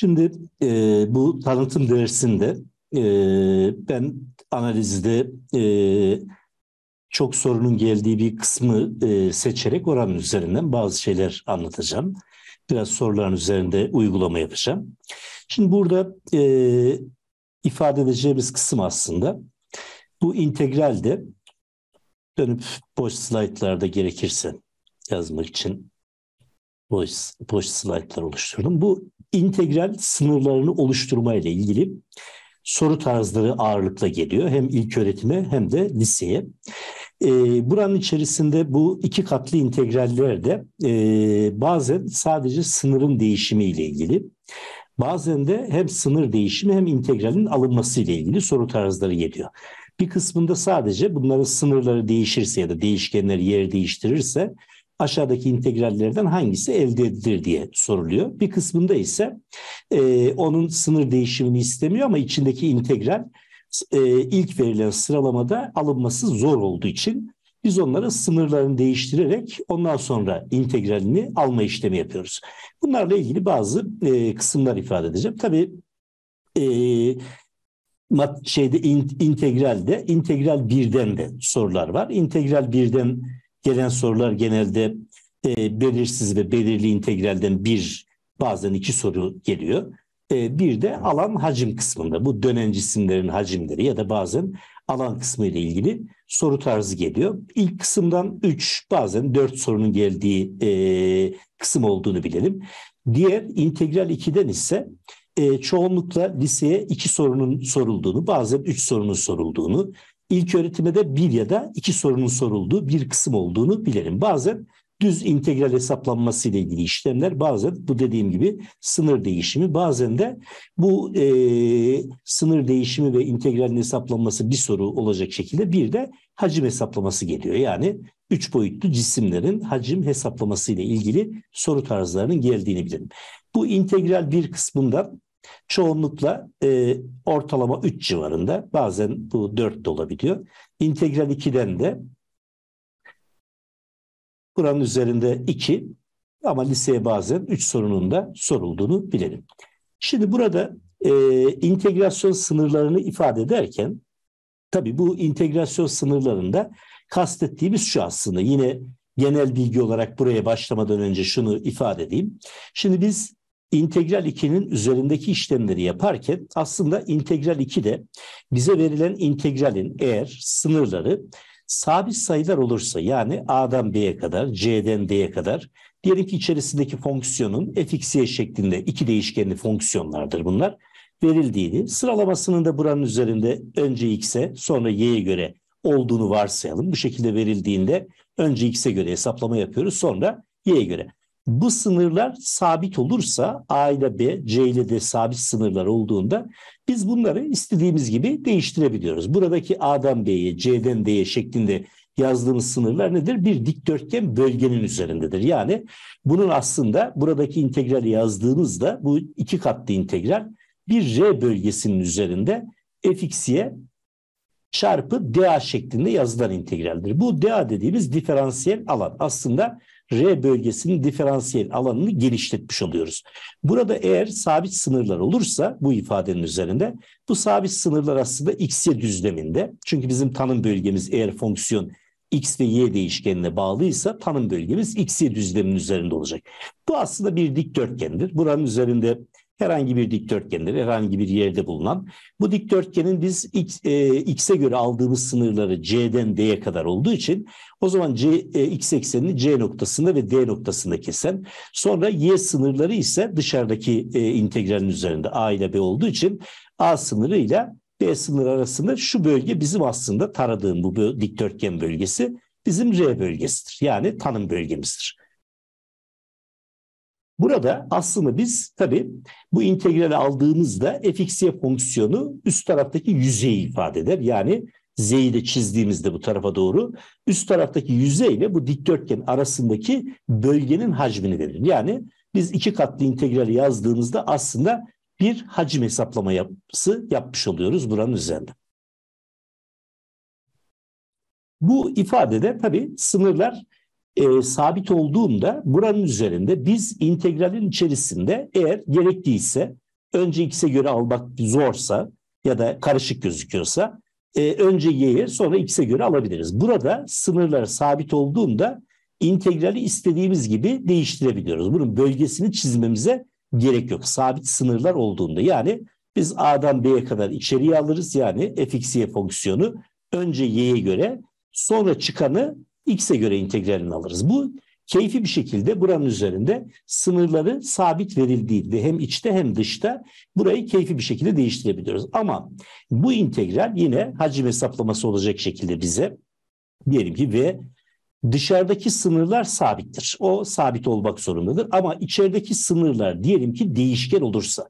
Şimdi e, bu tanıtım dersinde e, ben analizde e, çok sorunun geldiği bir kısmı e, seçerek oranın üzerinden bazı şeyler anlatacağım. Biraz soruların üzerinde uygulama yapacağım. Şimdi burada e, ifade edeceğimiz kısım aslında bu integralde dönüp boş slaytlarda gerekirse yazmak için proje slaytlar oluşturdum. Bu integral sınırlarını oluşturma ile ilgili soru tarzları ağırlıkla geliyor. Hem ilk öğretime hem de liseye. E, buranın içerisinde bu iki katlı integraller de e, bazen sadece sınırın değişimi ile ilgili, bazen de hem sınır değişimi hem integralin alınması ile ilgili soru tarzları geliyor. Bir kısmında sadece bunların sınırları değişirse ya da değişkenler yer değiştirirse aşağıdaki integrallerden hangisi elde edilir diye soruluyor. Bir kısmında ise e, onun sınır değişimini istemiyor ama içindeki integral e, ilk verilen sıralamada alınması zor olduğu için biz onlara sınırlarını değiştirerek ondan sonra integralini alma işlemi yapıyoruz. Bunlarla ilgili bazı e, kısımlar ifade edeceğim. Tabii e, mat, şeyde in, integralde integral birden de sorular var. İntegral birden Gelen sorular genelde e, belirsiz ve belirli integralden bir bazen iki soru geliyor. E, bir de alan hacim kısmında bu dönen cisimlerin hacimleri ya da bazen alan kısmı ile ilgili soru tarzı geliyor. İlk kısımdan 3 bazen 4 sorunun geldiği e, kısım olduğunu bilelim. Diğer integral 2'den ise e, çoğunlukla liseye 2 sorunun sorulduğunu bazen 3 sorunun sorulduğunu ilk öğretimde bir ya da iki sorunun sorulduğu bir kısım olduğunu bilelim. Bazen düz integral hesaplanması ile ilgili işlemler bazen bu dediğim gibi sınır değişimi bazen de bu e, sınır değişimi ve integralin hesaplanması bir soru olacak şekilde bir de hacim hesaplaması geliyor. Yani üç boyutlu cisimlerin hacim hesaplaması ile ilgili soru tarzlarının geldiğini bilelim. Bu integral bir kısmından Çoğunlukla e, ortalama 3 civarında bazen bu 4 de olabiliyor. İntegral 2'den de buranın üzerinde 2 ama liseye bazen 3 sorunun da sorulduğunu bilelim. Şimdi burada e, integrasyon sınırlarını ifade ederken tabii bu integrasyon sınırlarında kastettiğimiz şu aslında yine genel bilgi olarak buraya başlamadan önce şunu ifade edeyim. Şimdi biz integral 2'nin üzerindeki işlemleri yaparken aslında integral 2 de bize verilen integralin eğer sınırları sabit sayılar olursa yani A'dan B'ye kadar, C'den D'ye kadar diyelim ki içerisindeki fonksiyonun fxy şeklinde iki değişkenli fonksiyonlardır bunlar verildiğini, sıralamasının da buranın üzerinde önce x'e sonra y'ye göre olduğunu varsayalım. Bu şekilde verildiğinde önce x'e göre hesaplama yapıyoruz sonra y'ye göre. Bu sınırlar sabit olursa A ile B, C ile D sabit sınırlar olduğunda biz bunları istediğimiz gibi değiştirebiliyoruz. Buradaki A'dan B'ye, C'den D'ye şeklinde yazdığımız sınırlar nedir? Bir dikdörtgen bölgenin üzerindedir. Yani bunun aslında buradaki integral yazdığımızda bu iki katlı integral bir R bölgesinin üzerinde fx'ye çarpı dA şeklinde yazılan integraldir. Bu dA dediğimiz diferansiyel alan. Aslında R bölgesinin diferansiyel alanını genişletmiş oluyoruz. Burada eğer sabit sınırlar olursa bu ifadenin üzerinde bu sabit sınırlar aslında x'ye düzleminde. Çünkü bizim tanım bölgemiz eğer fonksiyon x ve y değişkenine bağlıysa tanım bölgemiz x y düzleminin üzerinde olacak. Bu aslında bir dikdörtgendir. Buranın üzerinde herhangi bir dikdörtgendir, herhangi bir yerde bulunan. Bu dikdörtgenin biz e, x'e göre aldığımız sınırları c'den d'ye kadar olduğu için o zaman c, e, x eksenini c noktasında ve d noktasında kesen. Sonra y sınırları ise dışarıdaki e, integralin üzerinde a ile b olduğu için a sınırı ile B sınırı arasında şu bölge bizim aslında taradığım bu dikdörtgen bölgesi bizim R bölgesidir. Yani tanım bölgemizdir. Burada aslında biz tabii bu integrali aldığımızda fxy fonksiyonu üst taraftaki yüzeyi ifade eder. Yani z'yi de çizdiğimizde bu tarafa doğru üst taraftaki yüzey ile bu dikdörtgen arasındaki bölgenin hacmini verir. Yani biz iki katlı integrali yazdığımızda aslında bir hacim hesaplama yapısı yapmış oluyoruz buranın üzerinde. Bu ifadede tabii sınırlar e, sabit olduğunda buranın üzerinde biz integralin içerisinde eğer gerekliyse önce x'e göre almak zorsa ya da karışık gözüküyorsa e, önce y'ye sonra x'e göre alabiliriz. Burada sınırlar sabit olduğunda integrali istediğimiz gibi değiştirebiliyoruz. Bunun bölgesini çizmemize gerek yok. Sabit sınırlar olduğunda yani biz a'dan b'ye kadar içeriye alırız yani fxy fonksiyonu önce y'ye göre sonra çıkanı x'e göre integralini alırız. Bu keyfi bir şekilde buranın üzerinde sınırları sabit verildiğinde hem içte hem dışta burayı keyfi bir şekilde değiştirebiliyoruz. Ama bu integral yine hacim hesaplaması olacak şekilde bize diyelim ki ve dışarıdaki sınırlar sabittir. O sabit olmak zorundadır ama içerideki sınırlar diyelim ki değişken olursa.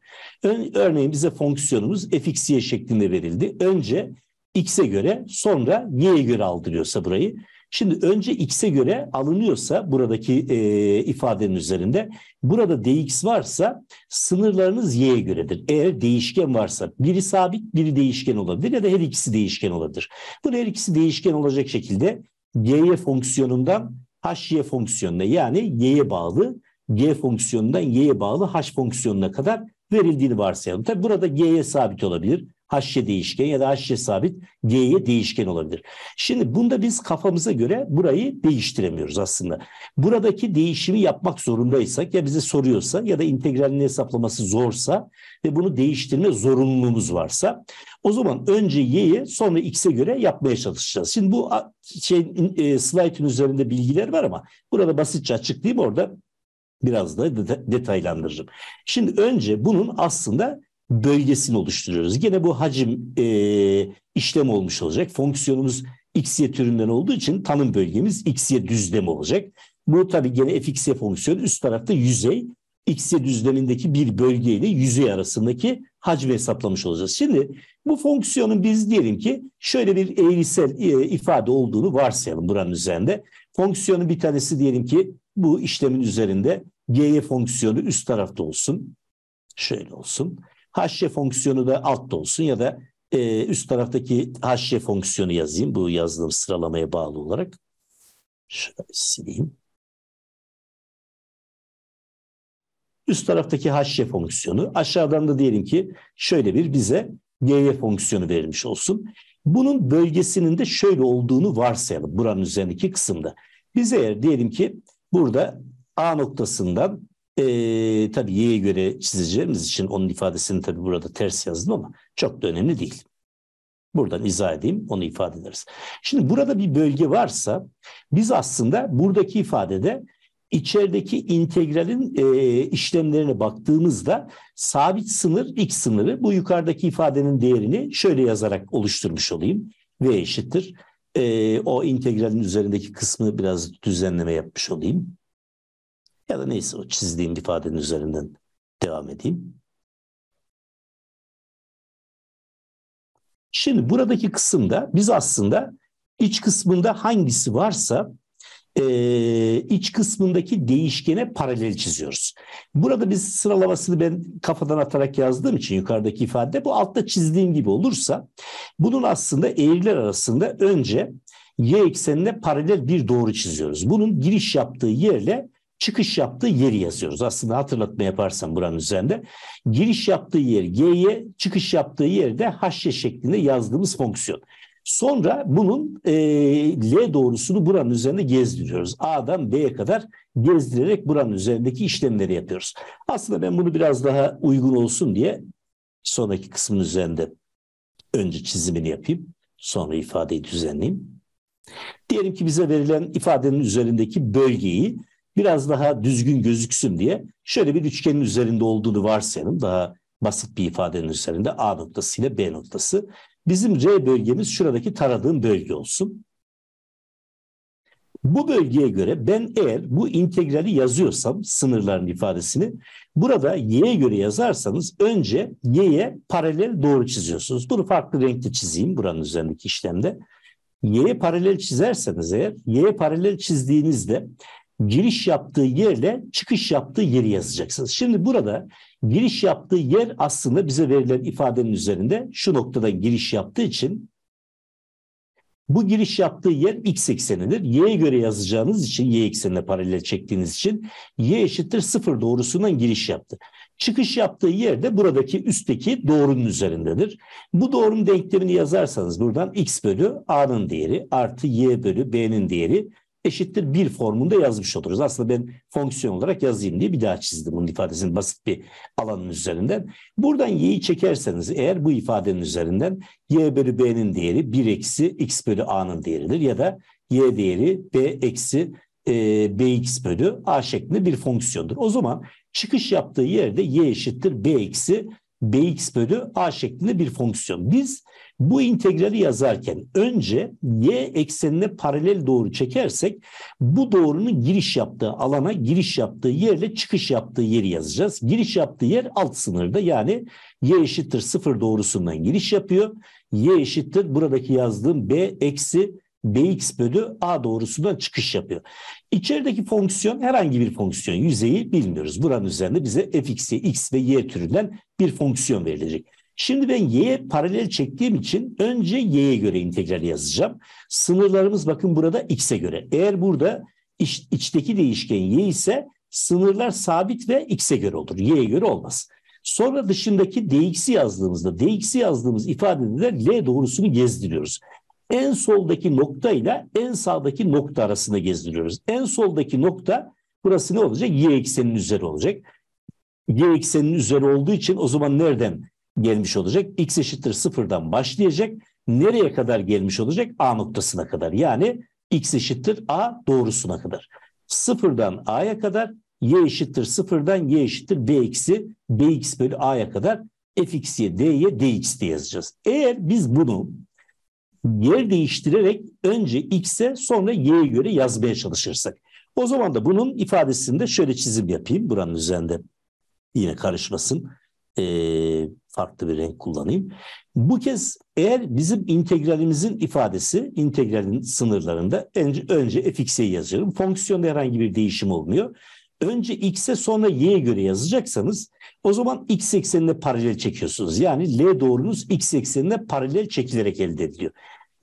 örneğin bize fonksiyonumuz fxy şeklinde verildi. Önce x'e göre sonra y'ye göre aldırıyorsa burayı Şimdi önce x'e göre alınıyorsa buradaki e, ifadenin üzerinde burada dx varsa sınırlarınız y'ye göredir. Eğer değişken varsa biri sabit biri değişken olabilir ya da her ikisi değişken olabilir. Bu her ikisi değişken olacak şekilde y fonksiyonundan hy fonksiyonuna yani y'ye bağlı g fonksiyonundan y'ye bağlı h fonksiyonuna kadar verildiğini varsayalım. Tabi burada y'ye sabit olabilir H'ye değişken ya da H'ye sabit G'ye değişken olabilir. Şimdi bunda biz kafamıza göre burayı değiştiremiyoruz aslında. Buradaki değişimi yapmak zorundaysak ya bize soruyorsa ya da integralini hesaplaması zorsa ve bunu değiştirme zorunluluğumuz varsa o zaman önce Y'yi sonra X'e göre yapmaya çalışacağız. Şimdi bu şey, e, slide'ın üzerinde bilgiler var ama burada basitçe açıklayayım orada biraz da detaylandırırım. Şimdi önce bunun aslında bölgesini oluşturuyoruz. Yine bu hacim e, işlem olmuş olacak. Fonksiyonumuz x'ye türünden olduğu için tanım bölgemiz x'ye düzlemi olacak. Bu tabii gene fx'ye fonksiyonu üst tarafta yüzey. x'ye düzlemindeki bir bölge ile yüzey arasındaki hacmi hesaplamış olacağız. Şimdi bu fonksiyonun biz diyelim ki şöyle bir eğrisel e, ifade olduğunu varsayalım buranın üzerinde. Fonksiyonun bir tanesi diyelim ki bu işlemin üzerinde gy fonksiyonu üst tarafta olsun. Şöyle olsun. Haşye fonksiyonu da altta olsun ya da e, üst taraftaki haşye fonksiyonu yazayım. Bu yazdığım sıralamaya bağlı olarak. Şöyle sileyim. Üst taraftaki haşye fonksiyonu. Aşağıdan da diyelim ki şöyle bir bize gy fonksiyonu verilmiş olsun. Bunun bölgesinin de şöyle olduğunu varsayalım buranın üzerindeki kısımda. Biz eğer diyelim ki burada A noktasından e, tabii y'ye göre çizeceğimiz için onun ifadesini tabii burada ters yazdım ama çok da önemli değil. Buradan izah edeyim, onu ifade ederiz. Şimdi burada bir bölge varsa biz aslında buradaki ifadede içerideki integralin e, işlemlerine baktığımızda sabit sınır x sınırı bu yukarıdaki ifadenin değerini şöyle yazarak oluşturmuş olayım. V eşittir. E, o integralin üzerindeki kısmı biraz düzenleme yapmış olayım. Ya da neyse o çizdiğim ifadenin üzerinden devam edeyim. Şimdi buradaki kısımda biz aslında iç kısmında hangisi varsa e, iç kısmındaki değişkene paralel çiziyoruz. Burada biz sıralamasını ben kafadan atarak yazdığım için yukarıdaki ifade bu altta çizdiğim gibi olursa bunun aslında eğriler arasında önce y eksenine paralel bir doğru çiziyoruz. Bunun giriş yaptığı yerle çıkış yaptığı yeri yazıyoruz. Aslında hatırlatma yaparsam buranın üzerinde. Giriş yaptığı yer G'ye, çıkış yaptığı yeri de H'ye şeklinde yazdığımız fonksiyon. Sonra bunun e, L doğrusunu buranın üzerinde gezdiriyoruz. A'dan B'ye kadar gezdirerek buranın üzerindeki işlemleri yapıyoruz. Aslında ben bunu biraz daha uygun olsun diye sonraki kısmın üzerinde önce çizimini yapayım. Sonra ifadeyi düzenleyeyim. Diyelim ki bize verilen ifadenin üzerindeki bölgeyi biraz daha düzgün gözüksün diye şöyle bir üçgenin üzerinde olduğunu varsayalım. Daha basit bir ifadenin üzerinde A noktası ile B noktası. Bizim R bölgemiz şuradaki taradığım bölge olsun. Bu bölgeye göre ben eğer bu integrali yazıyorsam sınırların ifadesini burada y'ye göre yazarsanız önce y'ye paralel doğru çiziyorsunuz. Bunu farklı renkte çizeyim buranın üzerindeki işlemde. Y'ye paralel çizerseniz eğer y'ye paralel çizdiğinizde giriş yaptığı yerle çıkış yaptığı yeri yazacaksınız. Şimdi burada giriş yaptığı yer aslında bize verilen ifadenin üzerinde şu noktadan giriş yaptığı için bu giriş yaptığı yer x eksenidir. Y'ye göre yazacağınız için y eksenine paralel çektiğiniz için y eşittir sıfır doğrusundan giriş yaptı. Çıkış yaptığı yer de buradaki üstteki doğrunun üzerindedir. Bu doğrunun denklemini yazarsanız buradan x bölü a'nın değeri artı y bölü b'nin değeri eşittir bir formunda yazmış oluruz. Aslında ben fonksiyon olarak yazayım diye bir daha çizdim bunun ifadesini basit bir alanın üzerinden. Buradan y'yi çekerseniz eğer bu ifadenin üzerinden y bölü b'nin değeri 1 eksi x bölü a'nın değeridir ya da y değeri b eksi e, bx bölü a şeklinde bir fonksiyondur. O zaman çıkış yaptığı yerde y eşittir b eksi bx bölü a şeklinde bir fonksiyon. Biz bu integrali yazarken önce y eksenine paralel doğru çekersek bu doğrunun giriş yaptığı alana giriş yaptığı yerle çıkış yaptığı yeri yazacağız. Giriş yaptığı yer alt sınırda yani y eşittir sıfır doğrusundan giriş yapıyor. y eşittir buradaki yazdığım b eksi bx bölü a doğrusundan çıkış yapıyor. İçerideki fonksiyon herhangi bir fonksiyon. Yüzeyi bilmiyoruz. Buranın üzerinde bize fx'ye x ve y türünden bir fonksiyon verilecek. Şimdi ben y'ye paralel çektiğim için önce y'ye göre integrali yazacağım. Sınırlarımız bakın burada x'e göre. Eğer burada iç, içteki değişken y ise sınırlar sabit ve x'e göre olur. Y'ye göre olmaz. Sonra dışındaki dx'i yazdığımızda dx'i yazdığımız ifadeler L doğrusunu gezdiriyoruz. En soldaki nokta ile en sağdaki nokta arasında gezdiriyoruz. En soldaki nokta burası ne olacak? Y ekseninin üzeri olacak. Y ekseninin üzeri olduğu için o zaman nereden gelmiş olacak. X eşittir sıfırdan başlayacak. Nereye kadar gelmiş olacak? A noktasına kadar. Yani X eşittir A doğrusuna kadar. Sıfırdan A'ya kadar Y eşittir sıfırdan Y eşittir b BX'i BX bölü A'ya kadar FX'ye D'ye DX diye yazacağız. Eğer biz bunu yer değiştirerek önce X'e sonra Y'ye göre yazmaya çalışırsak. O zaman da bunun ifadesinde şöyle çizim yapayım buranın üzerinde yine karışmasın e, farklı bir renk kullanayım. Bu kez eğer bizim integralimizin ifadesi integralin sınırlarında önce, önce fx'e yazıyorum. Fonksiyonda herhangi bir değişim olmuyor. Önce x'e sonra y'ye göre yazacaksanız o zaman x eksenine paralel çekiyorsunuz. Yani l doğrunuz x eksenine paralel çekilerek elde ediliyor.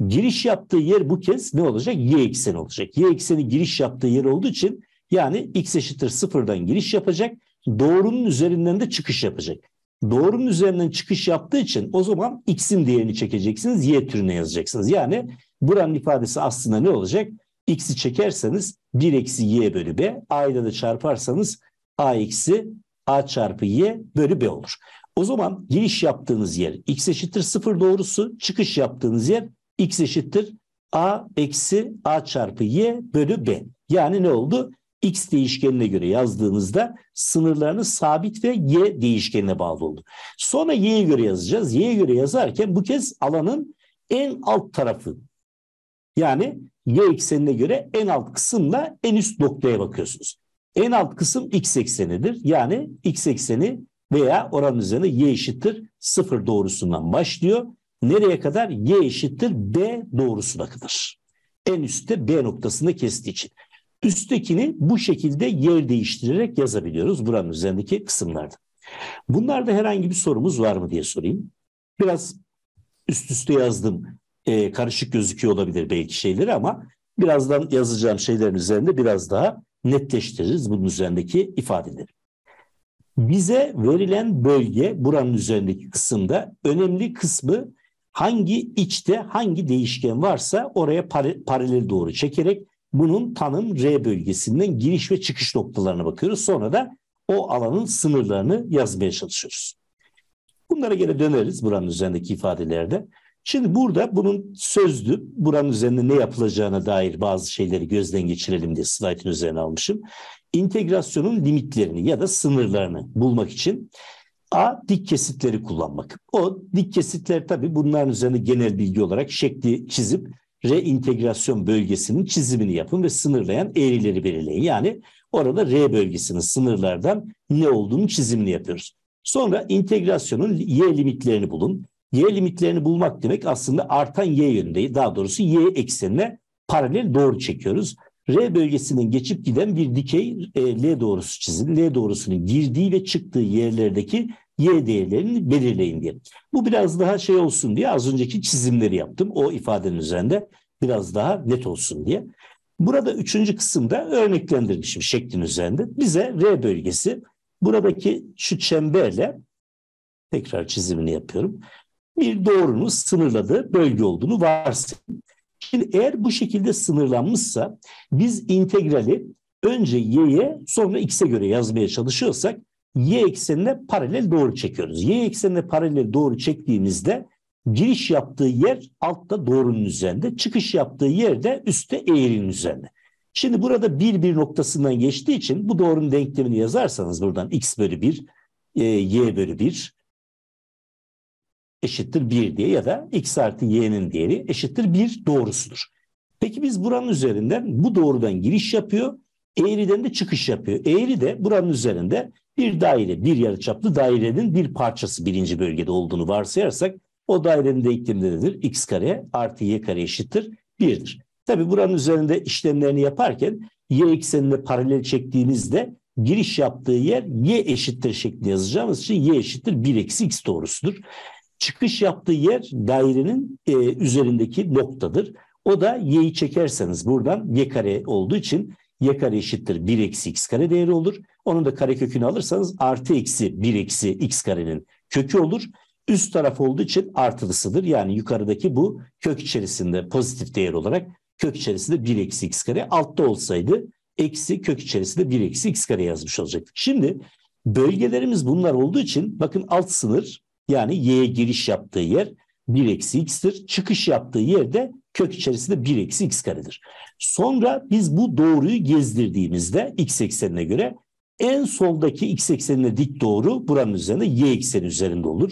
Giriş yaptığı yer bu kez ne olacak? Y ekseni olacak. Y ekseni giriş yaptığı yer olduğu için yani x eşittir sıfırdan giriş yapacak. Doğrunun üzerinden de çıkış yapacak. Doğrunun üzerinden çıkış yaptığı için o zaman x'in değerini çekeceksiniz, y türüne yazacaksınız. Yani buranın ifadesi aslında ne olacak? x'i çekerseniz 1 eksi y bölü b, a'yla da çarparsanız a eksi a çarpı y bölü b olur. O zaman giriş yaptığınız yer x eşittir 0 doğrusu, çıkış yaptığınız yer x eşittir a eksi a çarpı y bölü b. Yani ne oldu? x değişkenine göre yazdığımızda sınırlarını sabit ve y değişkenine bağlı oldu. Sonra y'ye göre yazacağız. Y'ye göre yazarken bu kez alanın en alt tarafı yani y eksenine göre en alt kısımla en üst noktaya bakıyorsunuz. En alt kısım x eksenidir. Yani x ekseni veya oranın üzerine y eşittir 0 doğrusundan başlıyor. Nereye kadar? y eşittir b doğrusuna kadar. En üstte b noktasında kestiği için. Üsttekini bu şekilde yer değiştirerek yazabiliyoruz buranın üzerindeki kısımlarda. Bunlarda herhangi bir sorumuz var mı diye sorayım. Biraz üst üste yazdım. E, karışık gözüküyor olabilir belki şeyleri ama birazdan yazacağım şeylerin üzerinde biraz daha netleştiririz bunun üzerindeki ifadeleri. Bize verilen bölge buranın üzerindeki kısımda önemli kısmı hangi içte hangi değişken varsa oraya paralel doğru çekerek bunun tanım R bölgesinden giriş ve çıkış noktalarına bakıyoruz. Sonra da o alanın sınırlarını yazmaya çalışıyoruz. Bunlara geri döneriz buranın üzerindeki ifadelerde. Şimdi burada bunun sözlü, buranın üzerinde ne yapılacağına dair bazı şeyleri gözden geçirelim diye slaytın üzerine almışım. İntegrasyonun limitlerini ya da sınırlarını bulmak için A dik kesitleri kullanmak. O dik kesitler tabii bunların üzerine genel bilgi olarak şekli çizip reentegrasyon bölgesinin çizimini yapın ve sınırlayan eğrileri belirleyin. Yani orada R bölgesinin sınırlardan ne olduğunu çizimini yapıyoruz. Sonra integrasyonun Y limitlerini bulun. Y limitlerini bulmak demek aslında artan Y yönünde daha doğrusu Y eksenine paralel doğru çekiyoruz. R bölgesinin geçip giden bir dikey e, L doğrusu çizin. L doğrusunun girdiği ve çıktığı yerlerdeki Y değerlerini belirleyin diye. Bu biraz daha şey olsun diye az önceki çizimleri yaptım. O ifadenin üzerinde biraz daha net olsun diye. Burada üçüncü kısımda örneklendirilmişim şeklin üzerinde. Bize R bölgesi buradaki şu çemberle tekrar çizimini yapıyorum. Bir doğrunun sınırladığı bölge olduğunu varsayın. Şimdi eğer bu şekilde sınırlanmışsa biz integrali önce y'ye sonra x'e göre yazmaya çalışıyorsak y eksenine paralel doğru çekiyoruz. Y eksenine paralel doğru çektiğimizde giriş yaptığı yer altta doğrunun üzerinde, çıkış yaptığı yer de üstte eğrinin üzerinde. Şimdi burada bir bir noktasından geçtiği için bu doğrunun denklemini yazarsanız buradan x bölü 1, e, y bölü 1 eşittir 1 diye ya da x artı y'nin değeri eşittir 1 doğrusudur. Peki biz buranın üzerinden bu doğrudan giriş yapıyor, eğriden de çıkış yapıyor. Eğri de buranın üzerinde bir daire, bir yarıçaplı dairenin bir parçası birinci bölgede olduğunu varsayarsak o dairenin de iklimde nedir? X kare artı Y kare eşittir 1'dir. Tabi buranın üzerinde işlemlerini yaparken Y eksenine paralel çektiğinizde giriş yaptığı yer Y eşittir şeklinde yazacağımız için Y eşittir 1 eksi X doğrusudur. Çıkış yaptığı yer dairenin e, üzerindeki noktadır. O da y'yi çekerseniz buradan y kare olduğu için y kare eşittir 1 eksi x kare değeri olur. Onun da kare kökünü alırsanız artı eksi 1 eksi x karenin kökü olur. Üst taraf olduğu için artılısıdır. Yani yukarıdaki bu kök içerisinde pozitif değer olarak kök içerisinde 1 eksi x kare. Altta olsaydı eksi kök içerisinde 1 eksi x kare yazmış olacaktık. Şimdi bölgelerimiz bunlar olduğu için bakın alt sınır yani y'ye giriş yaptığı yer 1 eksi x'tir. Çıkış yaptığı yerde kök içerisinde 1 eksi x karedir. Sonra biz bu doğruyu gezdirdiğimizde x eksenine göre en soldaki x eksenine dik doğru buranın üzerinde y ekseni üzerinde olur.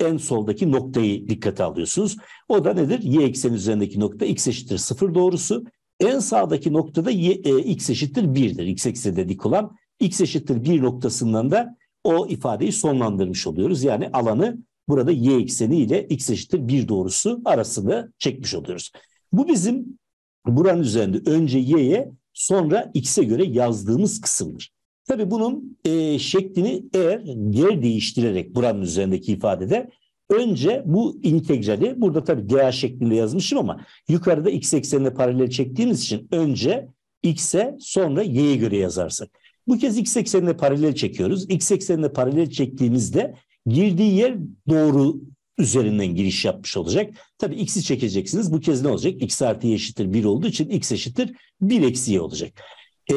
En soldaki noktayı dikkate alıyorsunuz. O da nedir? Y ekseni üzerindeki nokta x eşittir 0 doğrusu. En sağdaki noktada y, e, x eşittir 1'dir. X eksenine dik olan x eşittir 1 noktasından da o ifadeyi sonlandırmış oluyoruz. Yani alanı Burada y ekseni ile x eşittir 1 doğrusu arasını çekmiş oluyoruz. Bu bizim buranın üzerinde önce y'ye sonra x'e göre yazdığımız kısımdır. Tabii bunun e, şeklini eğer yer değiştirerek buranın üzerindeki ifadede önce bu integrali burada tabii dA şeklinde yazmışım ama yukarıda x eksenine paralel çektiğimiz için önce x'e sonra y'ye göre yazarsak. Bu kez x eksenine paralel çekiyoruz. x eksenine paralel çektiğimizde girdiği yer doğru üzerinden giriş yapmış olacak. Tabii x'i çekeceksiniz. Bu kez ne olacak? x artı y eşittir 1 olduğu için x eşittir 1 eksi y olacak. Ee,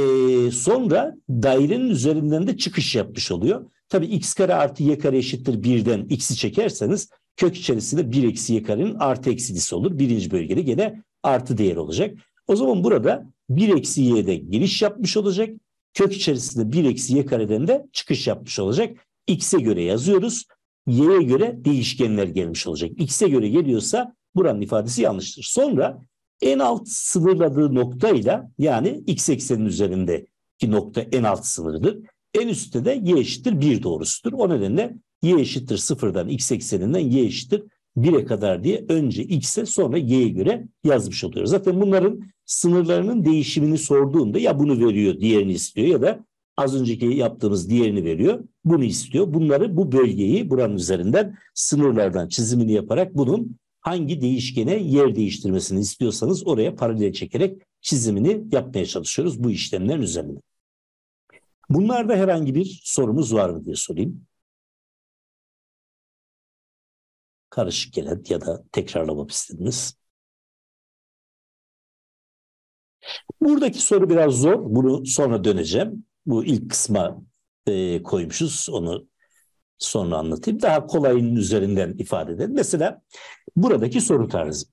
sonra dairenin üzerinden de çıkış yapmış oluyor. Tabii x kare artı y kare eşittir 1'den x'i çekerseniz kök içerisinde 1 eksi y karenin artı eksilisi olur. Birinci bölgede gene artı değer olacak. O zaman burada 1 eksi y'de giriş yapmış olacak. Kök içerisinde 1 eksi y kareden de çıkış yapmış olacak. X'e göre yazıyoruz. Y'ye göre değişkenler gelmiş olacak. X'e göre geliyorsa buranın ifadesi yanlıştır. Sonra en alt sınırladığı noktayla yani X ekseninin üzerindeki nokta en alt sınırıdır. En üstte de Y eşittir 1 doğrusudur. O nedenle Y eşittir 0'dan X ekseninden Y eşittir 1'e kadar diye önce X'e sonra Y'ye göre yazmış oluyoruz. Zaten bunların sınırlarının değişimini sorduğunda ya bunu veriyor diğerini istiyor ya da Az önceki yaptığımız diğerini veriyor. Bunu istiyor. Bunları bu bölgeyi buranın üzerinden sınırlardan çizimini yaparak bunun hangi değişkene yer değiştirmesini istiyorsanız oraya paralel çekerek çizimini yapmaya çalışıyoruz bu işlemlerin üzerinde. Bunlarda herhangi bir sorumuz var mı diye sorayım. Karışık gelen ya da tekrarlamak istediniz. Buradaki soru biraz zor. Bunu sonra döneceğim bu ilk kısma e, koymuşuz. Onu sonra anlatayım. Daha kolayının üzerinden ifade edelim. Mesela buradaki soru tarzı.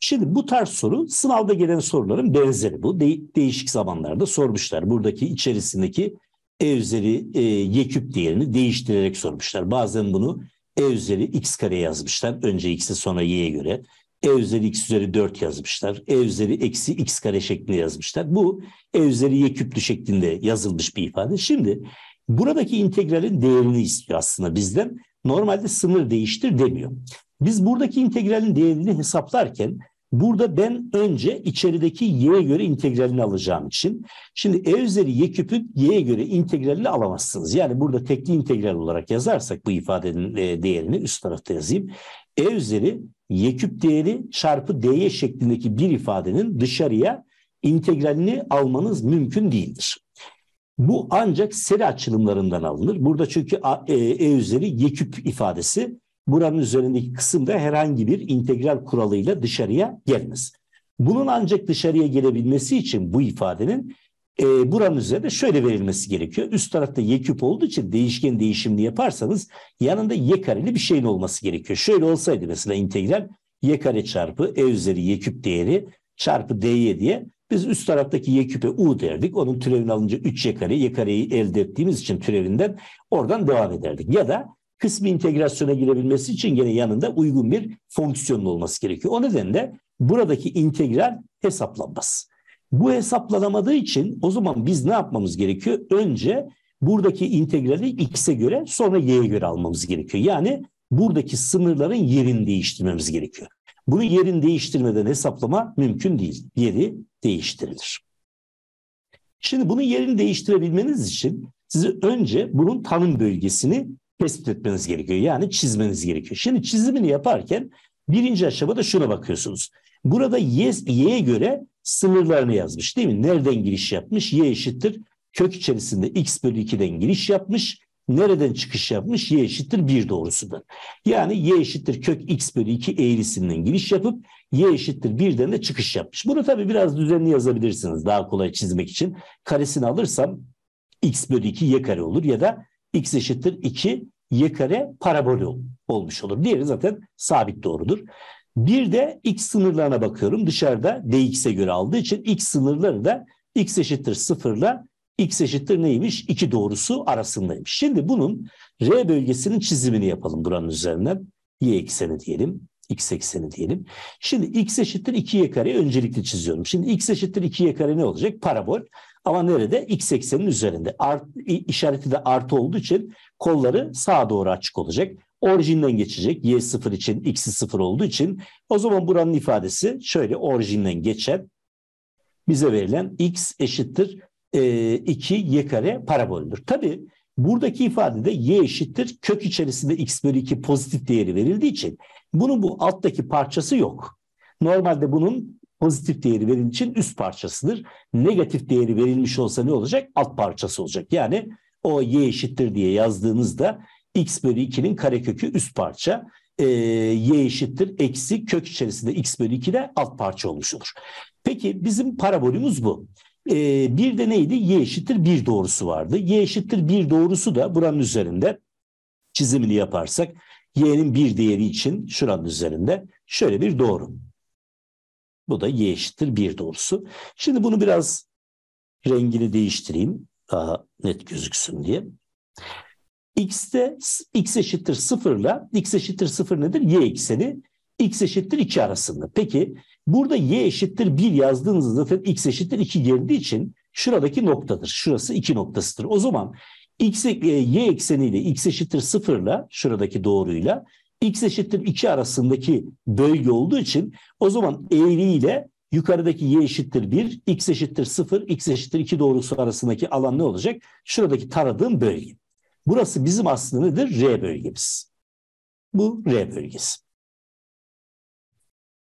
Şimdi bu tarz soru sınavda gelen soruların benzeri bu. De- değişik zamanlarda sormuşlar. Buradaki içerisindeki e üzeri e, y küp değerini değiştirerek sormuşlar. Bazen bunu e üzeri x kare yazmışlar. Önce x'e sonra y'ye göre. E üzeri x üzeri 4 yazmışlar. E üzeri eksi x kare şeklinde yazmışlar. Bu e üzeri y küplü şeklinde yazılmış bir ifade. Şimdi buradaki integralin değerini istiyor aslında bizden. Normalde sınır değiştir demiyor. Biz buradaki integralin değerini hesaplarken burada ben önce içerideki y'ye göre integralini alacağım için şimdi e üzeri y küpün y'ye göre integralini alamazsınız. Yani burada tekli integral olarak yazarsak bu ifadenin e, değerini üst tarafta yazayım. E üzeri yeküp değeri çarpı dy şeklindeki bir ifadenin dışarıya integralini almanız mümkün değildir. Bu ancak seri açılımlarından alınır. Burada çünkü e, e üzeri yeküp ifadesi buranın üzerindeki kısımda herhangi bir integral kuralıyla dışarıya gelmez. Bunun ancak dışarıya gelebilmesi için bu ifadenin e, buranın üzerinde şöyle verilmesi gerekiyor. Üst tarafta y küp olduğu için değişken değişimli yaparsanız yanında y kareli bir şeyin olması gerekiyor. Şöyle olsaydı mesela integral y kare çarpı e üzeri y küp değeri çarpı dy diye biz üst taraftaki y küpe u derdik. Onun türevini alınca 3y kare y kareyi elde ettiğimiz için türevinden oradan devam ederdik. Ya da kısmi integrasyona girebilmesi için gene yanında uygun bir fonksiyonun olması gerekiyor. O nedenle buradaki integral hesaplanmaz. Bu hesaplanamadığı için o zaman biz ne yapmamız gerekiyor? Önce buradaki integrali x'e göre sonra y'ye göre almamız gerekiyor. Yani buradaki sınırların yerini değiştirmemiz gerekiyor. Bunu yerin değiştirmeden hesaplama mümkün değil. Yeri değiştirilir. Şimdi bunun yerini değiştirebilmeniz için size önce bunun tanım bölgesini tespit etmeniz gerekiyor. Yani çizmeniz gerekiyor. Şimdi çizimini yaparken birinci aşamada şuna bakıyorsunuz. Burada y, y'ye göre sınırlarını yazmış değil mi? Nereden giriş yapmış? Y eşittir kök içerisinde x bölü 2'den giriş yapmış. Nereden çıkış yapmış? Y eşittir 1 doğrusundan. Yani y eşittir kök x bölü 2 eğrisinden giriş yapıp y eşittir 1'den de çıkış yapmış. Bunu tabii biraz düzenli yazabilirsiniz daha kolay çizmek için. Karesini alırsam x bölü 2 y kare olur ya da x eşittir 2 y kare parabol olmuş olur. Diğeri zaten sabit doğrudur. Bir de x sınırlarına bakıyorum. Dışarıda dx'e göre aldığı için x sınırları da x eşittir 0 ile x eşittir neymiş? 2 doğrusu arasındaymış. Şimdi bunun r bölgesinin çizimini yapalım buranın üzerinden. y ekseni diyelim. x ekseni diyelim. Şimdi x eşittir 2y kare öncelikle çiziyorum. Şimdi x eşittir 2y kare ne olacak? Parabol. Ama nerede? X eksenin üzerinde. Art, işareti de artı olduğu için kolları sağa doğru açık olacak orijinden geçecek. Y0 için x'i 0 olduğu için o zaman buranın ifadesi şöyle orijinden geçen bize verilen x eşittir e, y kare paraboldür. Tabi buradaki ifade de y eşittir kök içerisinde x bölü 2 pozitif değeri verildiği için bunun bu alttaki parçası yok. Normalde bunun pozitif değeri verildiği için üst parçasıdır. Negatif değeri verilmiş olsa ne olacak? Alt parçası olacak. Yani o y eşittir diye yazdığınızda x bölü 2'nin karekökü üst parça e, y eşittir eksi kök içerisinde x bölü 2 de alt parça olmuş Peki bizim parabolümüz bu. E, bir de neydi? y eşittir 1 doğrusu vardı. y eşittir 1 doğrusu da buranın üzerinde çizimini yaparsak y'nin bir değeri için şuranın üzerinde şöyle bir doğru. Bu da y eşittir 1 doğrusu. Şimdi bunu biraz rengini değiştireyim daha net gözüksün diye x'te x eşittir 0 ile x eşittir 0 nedir? y ekseni x eşittir 2 arasında. Peki burada y eşittir 1 yazdığınızda zaten x eşittir 2 geldiği için şuradaki noktadır. Şurası 2 noktasıdır. O zaman x, e, y ekseniyle x eşittir 0 ile şuradaki doğruyla x eşittir 2 arasındaki bölge olduğu için o zaman eğriyle yukarıdaki y eşittir 1, x eşittir 0, x eşittir 2 doğrusu arasındaki alan ne olacak? Şuradaki taradığım bölge. Burası bizim aslında nedir? R bölgemiz. Bu R bölgesi.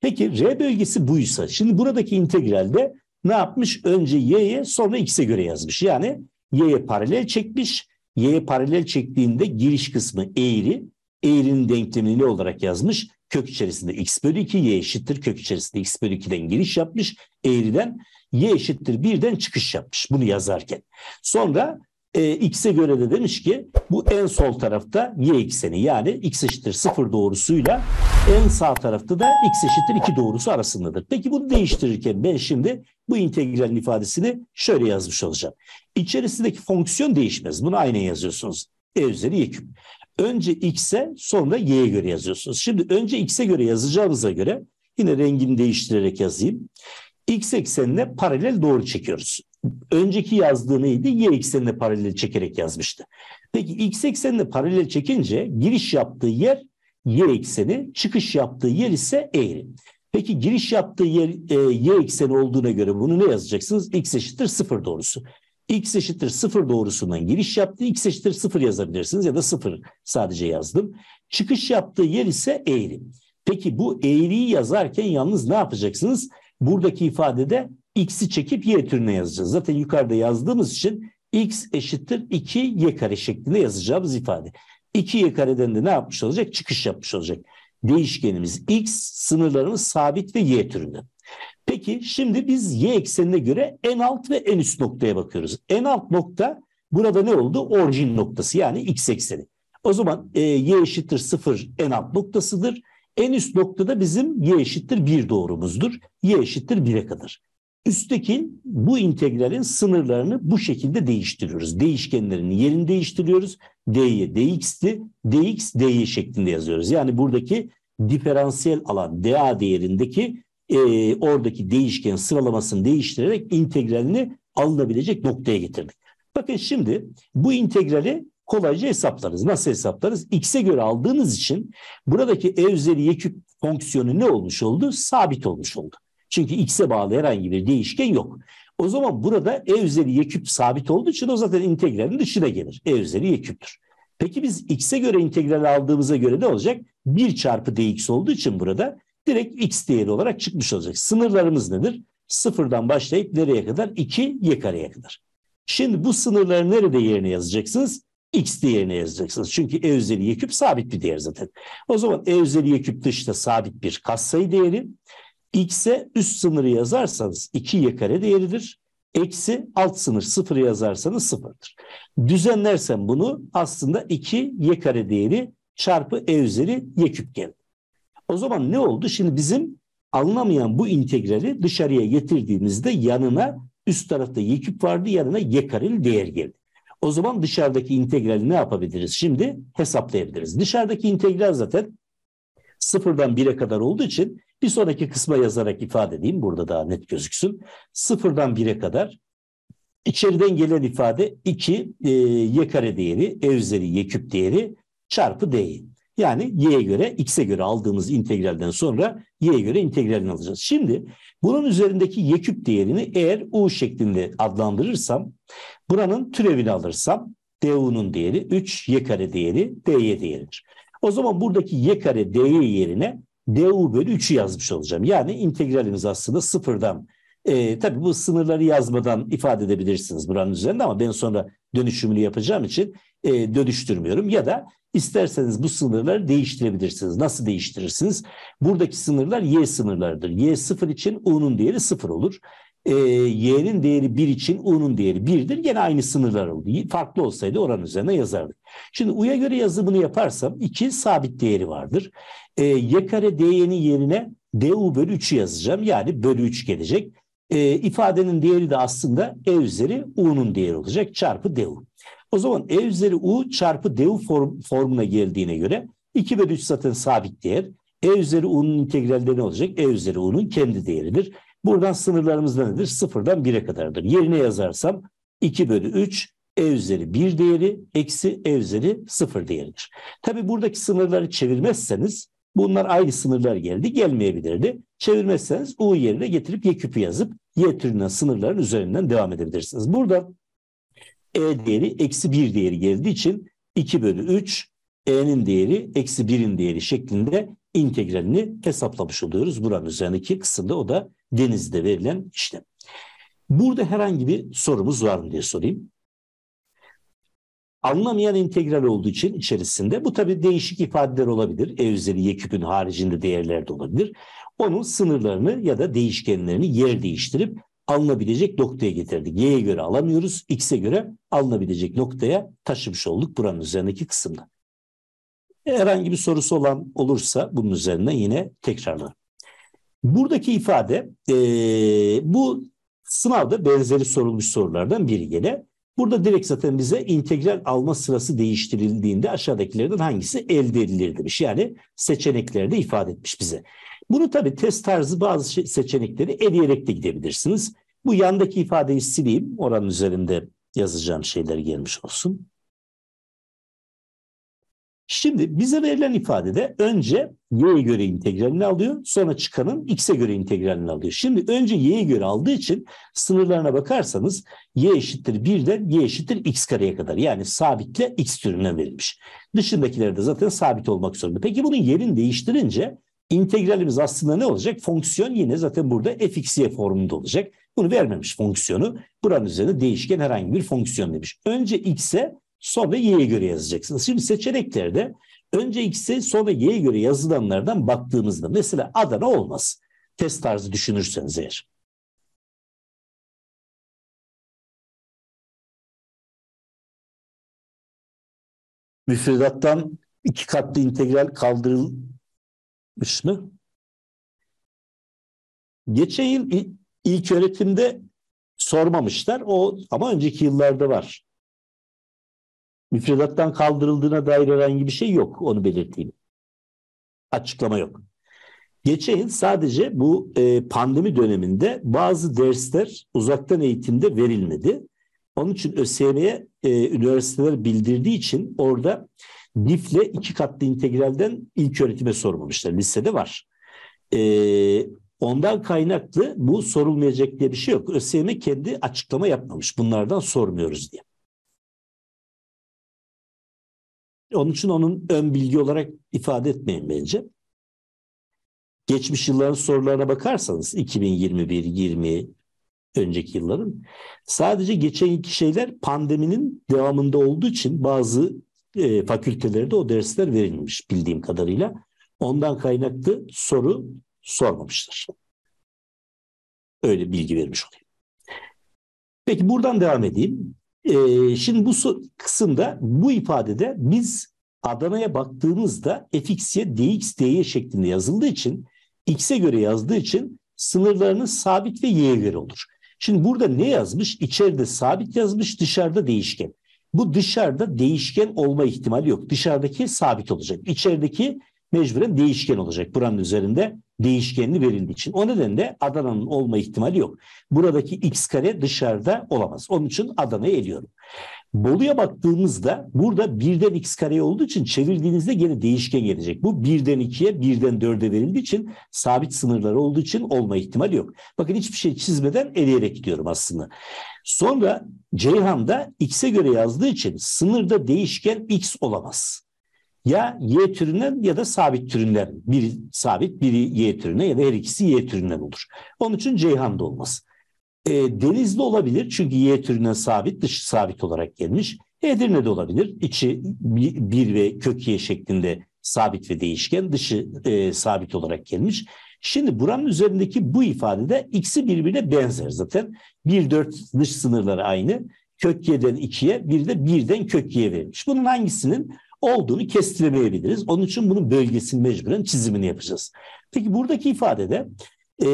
Peki R bölgesi buysa, şimdi buradaki integralde ne yapmış? Önce y'ye sonra x'e göre yazmış. Yani y'ye paralel çekmiş. Y'ye paralel çektiğinde giriş kısmı eğri. Eğrinin denklemini ne olarak yazmış? Kök içerisinde x bölü 2, y eşittir. Kök içerisinde x bölü 2'den giriş yapmış. Eğriden y eşittir 1'den çıkış yapmış bunu yazarken. Sonra e, x'e göre de demiş ki bu en sol tarafta y ekseni yani x eşittir 0 doğrusuyla en sağ tarafta da x eşittir 2 doğrusu arasındadır. Peki bunu değiştirirken ben şimdi bu integralin ifadesini şöyle yazmış olacağım. İçerisindeki fonksiyon değişmez. Bunu aynen yazıyorsunuz. E üzeri y küp. Önce x'e sonra y'ye göre yazıyorsunuz. Şimdi önce x'e göre yazacağımıza göre yine rengini değiştirerek yazayım. X eksenine paralel doğru çekiyoruz önceki yazdığı neydi? Y eksenine paralel çekerek yazmıştı. Peki X eksenine paralel çekince giriş yaptığı yer Y ekseni, çıkış yaptığı yer ise eğri. Peki giriş yaptığı yer e, Y ekseni olduğuna göre bunu ne yazacaksınız? X eşittir 0 doğrusu. X eşittir 0 doğrusundan giriş yaptığı X eşittir 0 yazabilirsiniz ya da 0 sadece yazdım. Çıkış yaptığı yer ise eğri. Peki bu eğriyi yazarken yalnız ne yapacaksınız? Buradaki ifadede x'i çekip y türüne yazacağız. Zaten yukarıda yazdığımız için x eşittir 2 y kare şeklinde yazacağımız ifade. 2 y kareden de ne yapmış olacak? Çıkış yapmış olacak. Değişkenimiz x, sınırlarımız sabit ve y türünde. Peki şimdi biz y eksenine göre en alt ve en üst noktaya bakıyoruz. En alt nokta burada ne oldu? Orijin noktası yani x ekseni. O zaman e, y eşittir 0 en alt noktasıdır. En üst noktada bizim y eşittir 1 doğrumuzdur. y eşittir 1'e kadar. Üsttekil bu integralin sınırlarını bu şekilde değiştiriyoruz. Değişkenlerini yerini değiştiriyoruz. D'ye dx'ti, dx dy şeklinde yazıyoruz. Yani buradaki diferansiyel alan dA değerindeki e, oradaki değişken sıralamasını değiştirerek integralini alınabilecek noktaya getirdik. Bakın şimdi bu integrali kolayca hesaplarız. Nasıl hesaplarız? X'e göre aldığınız için buradaki e üzeri y küp fonksiyonu ne olmuş oldu? Sabit olmuş oldu. Çünkü x'e bağlı herhangi bir değişken yok. O zaman burada e üzeri y küp sabit olduğu için o zaten integralin dışına gelir. e üzeri y küptür. Peki biz x'e göre integral aldığımıza göre ne olacak? 1 çarpı dx olduğu için burada direkt x değeri olarak çıkmış olacak. Sınırlarımız nedir? Sıfırdan başlayıp nereye kadar? 2 y kareye kadar. Şimdi bu sınırları nerede yerine yazacaksınız? x değerine yazacaksınız. Çünkü e üzeri y küp sabit bir değer zaten. O zaman e üzeri y küp dışta sabit bir katsayı değeri x'e üst sınırı yazarsanız 2y kare değeridir. Eksi alt sınır 0 yazarsanız 0'dır. Düzenlersem bunu aslında 2y kare değeri çarpı e üzeri y küp geldi. O zaman ne oldu? Şimdi bizim alınamayan bu integrali dışarıya getirdiğimizde yanına üst tarafta y küp vardı yanına y kareli değer geldi. O zaman dışarıdaki integrali ne yapabiliriz? Şimdi hesaplayabiliriz. Dışarıdaki integral zaten sıfırdan 1'e kadar olduğu için bir sonraki kısma yazarak ifade edeyim. Burada daha net gözüksün. Sıfırdan bire kadar içeriden gelen ifade 2 e, y kare değeri, e üzeri y küp değeri çarpı d'yi. Yani y'ye göre, x'e göre aldığımız integralden sonra y'ye göre integralini alacağız. Şimdi bunun üzerindeki y küp değerini eğer u şeklinde adlandırırsam, buranın türevini alırsam du'nun değeri 3, y kare değeri dy değeridir. O zaman buradaki y kare dy yerine du bölü 3'ü yazmış olacağım. Yani integralimiz aslında sıfırdan. E, tabii bu sınırları yazmadan ifade edebilirsiniz buranın üzerinde ama ben sonra dönüşümünü yapacağım için e, dönüştürmüyorum. Ya da isterseniz bu sınırları değiştirebilirsiniz. Nasıl değiştirirsiniz? Buradaki sınırlar y sınırlarıdır. Y sıfır için u'nun değeri sıfır olur e, y'nin değeri 1 için u'nun değeri 1'dir. Gene aynı sınırlar oldu. Farklı olsaydı oran üzerine yazardık. Şimdi u'ya göre yazımını yaparsam 2 sabit değeri vardır. E, y kare dy'nin yerine du bölü 3'ü yazacağım. Yani bölü 3 gelecek. E, ifadenin değeri de aslında e üzeri u'nun değeri olacak çarpı du. O zaman e üzeri u çarpı du form, formuna geldiğine göre 2 bölü 3 zaten sabit değer. E üzeri u'nun integralde ne olacak? E üzeri u'nun kendi değeridir. Buradan sınırlarımız nedir? Sıfırdan bire kadardır. Yerine yazarsam 2 bölü 3 e üzeri 1 değeri eksi e üzeri 0 değeridir. Tabi buradaki sınırları çevirmezseniz bunlar aynı sınırlar geldi gelmeyebilirdi. Çevirmezseniz u yerine getirip y küpü yazıp y türünden sınırların üzerinden devam edebilirsiniz. Burada e değeri eksi 1 değeri geldiği için 2 bölü 3 e'nin değeri eksi 1'in değeri şeklinde integralini hesaplamış oluyoruz. Buranın üzerindeki kısımda o da denizde verilen işlem. Burada herhangi bir sorumuz var mı diye sorayım. Anlamayan integral olduğu için içerisinde bu tabii değişik ifadeler olabilir. E üzeri y küpün haricinde değerler de olabilir. Onun sınırlarını ya da değişkenlerini yer değiştirip alınabilecek noktaya getirdik. Y'ye göre alamıyoruz, X'e göre alınabilecek noktaya taşımış olduk buranın üzerindeki kısımda. Herhangi bir sorusu olan olursa bunun üzerine yine tekrarlarım. Buradaki ifade e, bu sınavda benzeri sorulmuş sorulardan biri gene. Burada direkt zaten bize integral alma sırası değiştirildiğinde aşağıdakilerden hangisi elde edilir demiş. Yani seçenekleri de ifade etmiş bize. Bunu tabii test tarzı bazı şey, seçenekleri eleyerek de gidebilirsiniz. Bu yandaki ifadeyi sileyim. Oranın üzerinde yazacağım şeyler gelmiş olsun. Şimdi bize verilen ifadede önce y'ye göre integralini alıyor, sonra çıkanın x'e göre integralini alıyor. Şimdi önce y'ye göre aldığı için sınırlarına bakarsanız y eşittir 1'den y eşittir x kareye kadar. Yani sabitle x türüne verilmiş. Dışındakileri de zaten sabit olmak zorunda. Peki bunun yerini değiştirince integralimiz aslında ne olacak? Fonksiyon yine zaten burada fxy formunda olacak. Bunu vermemiş fonksiyonu. Buranın üzerine değişken herhangi bir fonksiyon demiş. Önce x'e ve y'ye göre yazacaksınız. Şimdi seçeneklerde önce x'e sonra y'ye göre yazılanlardan baktığımızda mesela Adana olmaz. Test tarzı düşünürseniz eğer. Müfredattan iki katlı integral kaldırılmış mı? Geçen yıl ilk öğretimde sormamışlar. O ama önceki yıllarda var müfredattan kaldırıldığına dair herhangi bir şey yok. Onu belirteyim. Açıklama yok. Geçen yıl sadece bu e, pandemi döneminde bazı dersler uzaktan eğitimde verilmedi. Onun için ÖSYM'ye e, üniversiteler bildirdiği için orada nifle iki katlı integralden ilk öğretime sormamışlar. lisede var. E, ondan kaynaklı bu sorulmayacak diye bir şey yok. ÖSYM kendi açıklama yapmamış. Bunlardan sormuyoruz diye. Onun için onun ön bilgi olarak ifade etmeyin bence. Geçmiş yılların sorularına bakarsanız 2021, 20 önceki yılların sadece geçen iki şeyler pandeminin devamında olduğu için bazı e, fakültelerde o dersler verilmiş bildiğim kadarıyla. Ondan kaynaklı soru sormamışlar. Öyle bilgi vermiş olayım. Peki buradan devam edeyim. E, şimdi bu kısımda bu ifadede biz Adana'ya baktığımızda fx'ye dx dy şeklinde yazıldığı için x'e göre yazdığı için sınırlarını sabit ve y'ye göre olur. Şimdi burada ne yazmış? İçeride sabit yazmış, dışarıda değişken. Bu dışarıda değişken olma ihtimali yok. Dışarıdaki sabit olacak. İçerideki mecburen değişken olacak. Buranın üzerinde değişkenli verildiği için. O nedenle Adana'nın olma ihtimali yok. Buradaki x kare dışarıda olamaz. Onun için Adana'yı eliyorum. Bolu'ya baktığımızda burada birden x kare olduğu için çevirdiğinizde gene değişken gelecek. Bu birden ikiye birden dörde verildiği için sabit sınırlar olduğu için olma ihtimali yok. Bakın hiçbir şey çizmeden eleyerek gidiyorum aslında. Sonra Ceyhan da x'e göre yazdığı için sınırda değişken x olamaz ya Y türünden ya da sabit türünden. Biri sabit, biri Y türüne ya da her ikisi Y türünden olur. Onun için Ceyhan da olmaz. E, Denizli olabilir çünkü Y türünden sabit, dışı sabit olarak gelmiş. Edirne de olabilir. İçi bir ve kök Y şeklinde sabit ve değişken, dışı e, sabit olarak gelmiş. Şimdi buranın üzerindeki bu ifadede x'i birbirine benzer zaten. 1, 4 dış sınırları aynı. Kök y'den 2'ye bir de 1'den kök y'ye verilmiş. Bunun hangisinin olduğunu kestiremeyebiliriz. Onun için bunun bölgesini mecburen çizimini yapacağız. Peki buradaki ifadede e,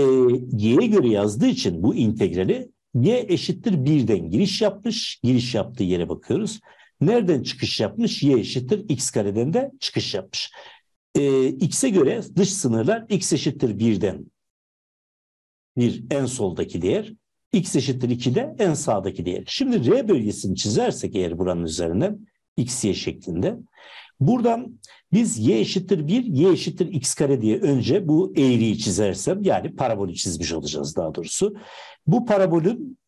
y'ye göre yazdığı için bu integrali y eşittir 1'den giriş yapmış. Giriş yaptığı yere bakıyoruz. Nereden çıkış yapmış? y eşittir x kareden de çıkış yapmış. E, x'e göre dış sınırlar x eşittir 1'den bir en soldaki değer, x eşittir 2'de en sağdaki değer. Şimdi r bölgesini çizersek eğer buranın üzerinden x, y şeklinde. Buradan biz y eşittir 1, y eşittir x kare diye önce bu eğriyi çizersem yani parabolü çizmiş olacağız daha doğrusu. Bu parabolün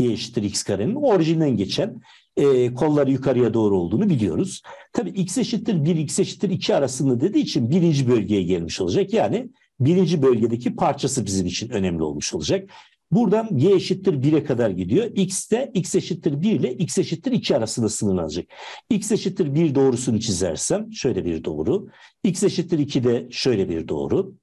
y eşittir x karenin orijinden geçen e, kolları yukarıya doğru olduğunu biliyoruz. Tabii x eşittir 1, x eşittir 2 arasında dediği için birinci bölgeye gelmiş olacak. Yani birinci bölgedeki parçası bizim için önemli olmuş olacak. Buradan y eşittir 1'e kadar gidiyor. X de x eşittir 1 ile x eşittir 2 arasında sınırlanacak. x eşittir 1 doğrusunu çizersem şöyle bir doğru. x eşittir 2 de şöyle bir doğru.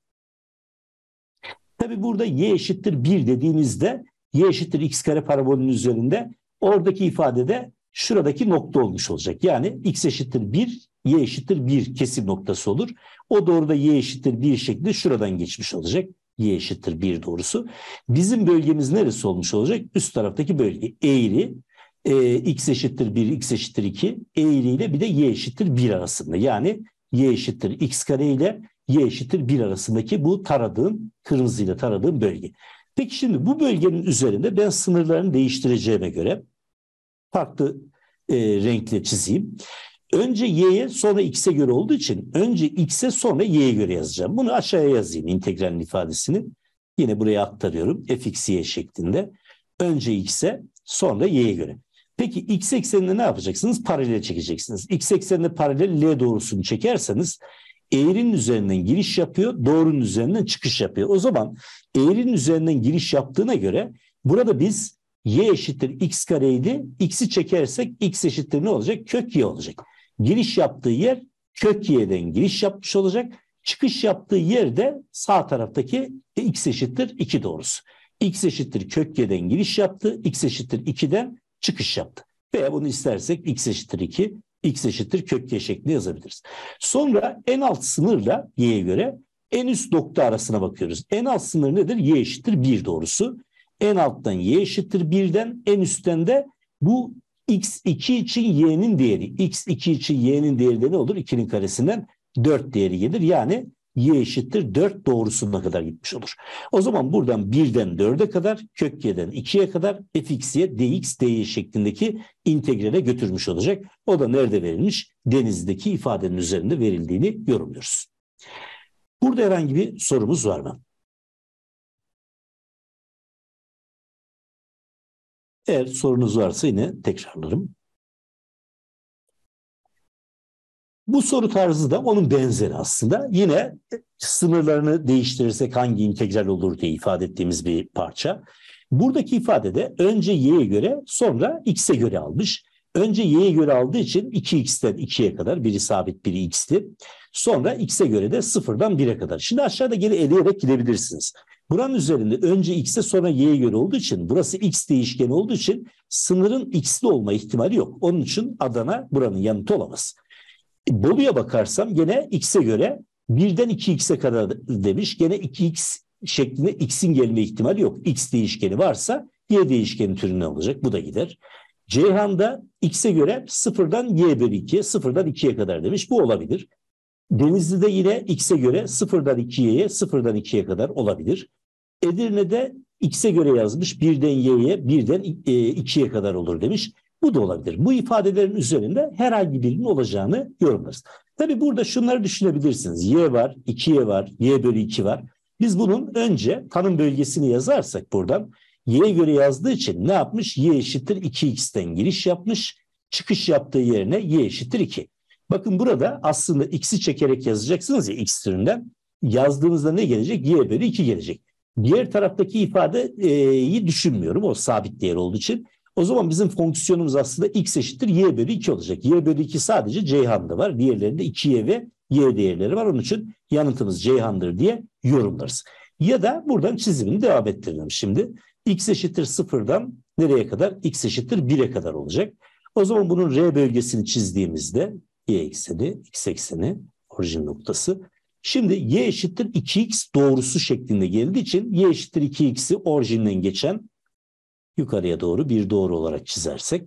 Tabi burada y eşittir 1 dediğinizde y eşittir x kare parabolünün üzerinde oradaki ifadede şuradaki nokta olmuş olacak. Yani x eşittir 1, y eşittir 1 kesim noktası olur. O doğruda y eşittir 1 şeklinde şuradan geçmiş olacak y eşittir 1 doğrusu. Bizim bölgemiz neresi olmuş olacak? Üst taraftaki bölge eğri e, x eşittir 1, x eşittir 2 eğriyle bir de y eşittir 1 arasında. Yani y eşittir x kare ile y eşittir 1 arasındaki bu taradığım kırmızıyla taradığım bölge. Peki şimdi bu bölgenin üzerinde ben sınırlarını değiştireceğime göre farklı e, renkle çizeyim. Önce y'ye sonra x'e göre olduğu için önce x'e sonra y'ye göre yazacağım. Bunu aşağıya yazayım integralin ifadesini. Yine buraya aktarıyorum fx y şeklinde. Önce x'e sonra y'ye göre. Peki x ekseninde ne yapacaksınız? Paralel çekeceksiniz. X ekseninde paralel L doğrusunu çekerseniz eğrinin üzerinden giriş yapıyor, doğrunun üzerinden çıkış yapıyor. O zaman eğrinin üzerinden giriş yaptığına göre burada biz y eşittir x kareydi. X'i çekersek x eşittir ne olacak? Kök y olacak. Giriş yaptığı yer kök y'den giriş yapmış olacak. Çıkış yaptığı yer de sağ taraftaki e, x eşittir 2 doğrusu. x eşittir kök y'den giriş yaptı. x eşittir 2'den çıkış yaptı. Veya bunu istersek x eşittir 2, x eşittir kök y şeklinde yazabiliriz. Sonra en alt sınırla y'ye göre en üst nokta arasına bakıyoruz. En alt sınır nedir? y eşittir 1 doğrusu. En alttan y eşittir 1'den en üstten de bu x2 için y'nin değeri. x2 için y'nin değeri de ne olur? 2'nin karesinden 4 değeri gelir. Yani y eşittir 4 doğrusuna kadar gitmiş olur. O zaman buradan 1'den 4'e kadar kök y'den 2'ye kadar fx'ye dx dy şeklindeki integrale götürmüş olacak. O da nerede verilmiş? Denizdeki ifadenin üzerinde verildiğini yorumluyoruz. Burada herhangi bir sorumuz var mı? Eğer sorunuz varsa yine tekrarlarım. Bu soru tarzı da onun benzeri aslında. Yine sınırlarını değiştirirsek hangi integral olur diye ifade ettiğimiz bir parça. Buradaki ifade de önce y'ye göre sonra x'e göre almış. Önce y'ye göre aldığı için 2x'ten 2'ye kadar biri sabit biri x'ti. Sonra x'e göre de 0'dan 1'e kadar. Şimdi aşağıda geri eleyerek gidebilirsiniz. Buranın üzerinde önce x'e sonra y'ye göre olduğu için burası x değişkeni olduğu için sınırın x'li olma ihtimali yok. Onun için Adana buranın yanıtı olamaz. Bolu'ya bakarsam gene x'e göre 1'den 2x'e kadar demiş. Gene 2x şeklinde x'in gelme ihtimali yok. x değişkeni varsa y değişkeni türünden olacak. Bu da gider da X'e göre sıfırdan Y bölü 2, sıfırdan 2'ye kadar demiş. Bu olabilir. Denizli de yine X'e göre sıfırdan 2'ye, sıfırdan 2'ye kadar olabilir. Edirne'de X'e göre yazmış birden Y'ye, birden 2'ye e, kadar olur demiş. Bu da olabilir. Bu ifadelerin üzerinde herhangi birinin olacağını yorumlarız. Tabii burada şunları düşünebilirsiniz. Y var, 2 var, Y bölü 2 var. Biz bunun önce tanım bölgesini yazarsak buradan Y'ye göre yazdığı için ne yapmış? Y eşittir 2x'ten giriş yapmış. Çıkış yaptığı yerine y eşittir 2. Bakın burada aslında x'i çekerek yazacaksınız ya x türünden. Yazdığınızda ne gelecek? y bölü 2 gelecek. Diğer taraftaki ifadeyi düşünmüyorum. O sabit değer olduğu için. O zaman bizim fonksiyonumuz aslında x eşittir y bölü 2 olacak. y bölü 2 sadece Ceyhan'da var. Diğerlerinde 2y ve y değerleri var. Onun için yanıtımız Ceyhan'dır diye yorumlarız. Ya da buradan çizimini devam ettirelim şimdi x eşittir sıfırdan nereye kadar? x eşittir 1'e kadar olacak. O zaman bunun r bölgesini çizdiğimizde y ekseni, x ekseni orijin noktası. Şimdi y eşittir 2x doğrusu şeklinde geldiği için y eşittir 2x'i orijinden geçen yukarıya doğru bir doğru olarak çizersek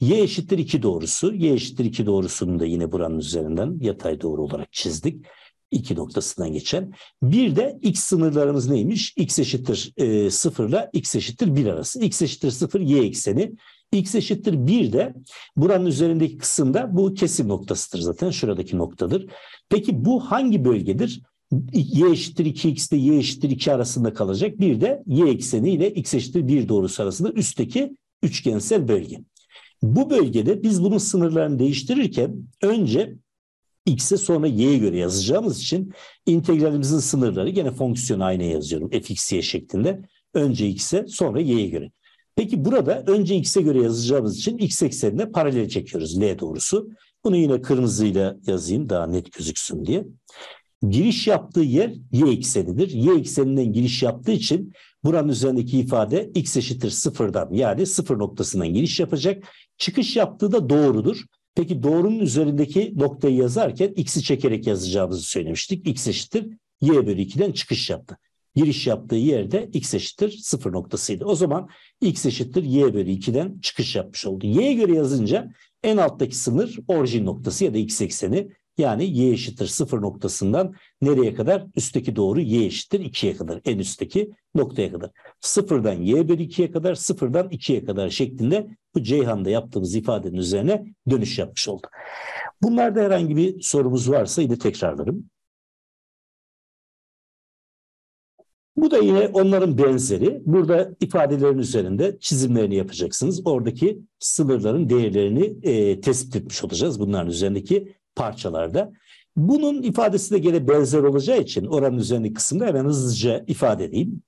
y eşittir 2 doğrusu, y eşittir 2 doğrusunu da yine buranın üzerinden yatay doğru olarak çizdik. 2 noktasından geçen. Bir de x sınırlarımız neymiş? x eşittir e, 0 ile x eşittir 1 arası. x eşittir 0 y ekseni. x eşittir 1 de buranın üzerindeki kısımda bu kesim noktasıdır zaten. Şuradaki noktadır. Peki bu hangi bölgedir? y eşittir 2x ile y eşittir 2 arasında kalacak. Bir de y ekseni ile x eşittir 1 doğrusu arasında üstteki üçgensel bölge. Bu bölgede biz bunun sınırlarını değiştirirken önce x'e sonra y'ye göre yazacağımız için integralimizin sınırları gene fonksiyonu aynı yazıyorum fx y şeklinde. Önce x'e sonra y'ye göre. Peki burada önce x'e göre yazacağımız için x eksenine paralel çekiyoruz l doğrusu. Bunu yine kırmızıyla yazayım daha net gözüksün diye. Giriş yaptığı yer y eksenidir. Y ekseninden giriş yaptığı için buranın üzerindeki ifade x eşittir sıfırdan yani sıfır noktasından giriş yapacak. Çıkış yaptığı da doğrudur. Peki doğrunun üzerindeki noktayı yazarken x'i çekerek yazacağımızı söylemiştik. x eşittir y bölü 2'den çıkış yaptı. Giriş yaptığı yerde x eşittir 0 noktasıydı. O zaman x eşittir y bölü 2'den çıkış yapmış oldu. y'ye göre yazınca en alttaki sınır orijin noktası ya da x ekseni yani y eşittir 0 noktasından nereye kadar? Üstteki doğru y eşittir 2'ye kadar. En üstteki noktaya kadar. 0'dan y bölü 2'ye kadar, 0'dan 2'ye kadar şeklinde bu Ceyhan'da yaptığımız ifadenin üzerine dönüş yapmış oldu. Bunlarda herhangi bir sorumuz varsa yine tekrarlarım. Bu da yine onların benzeri. Burada ifadelerin üzerinde çizimlerini yapacaksınız. Oradaki sınırların değerlerini e, tespit etmiş olacağız bunların üzerindeki parçalarda. Bunun ifadesi de gene benzer olacağı için oranın üzerindeki kısımda hemen hızlıca ifade edeyim.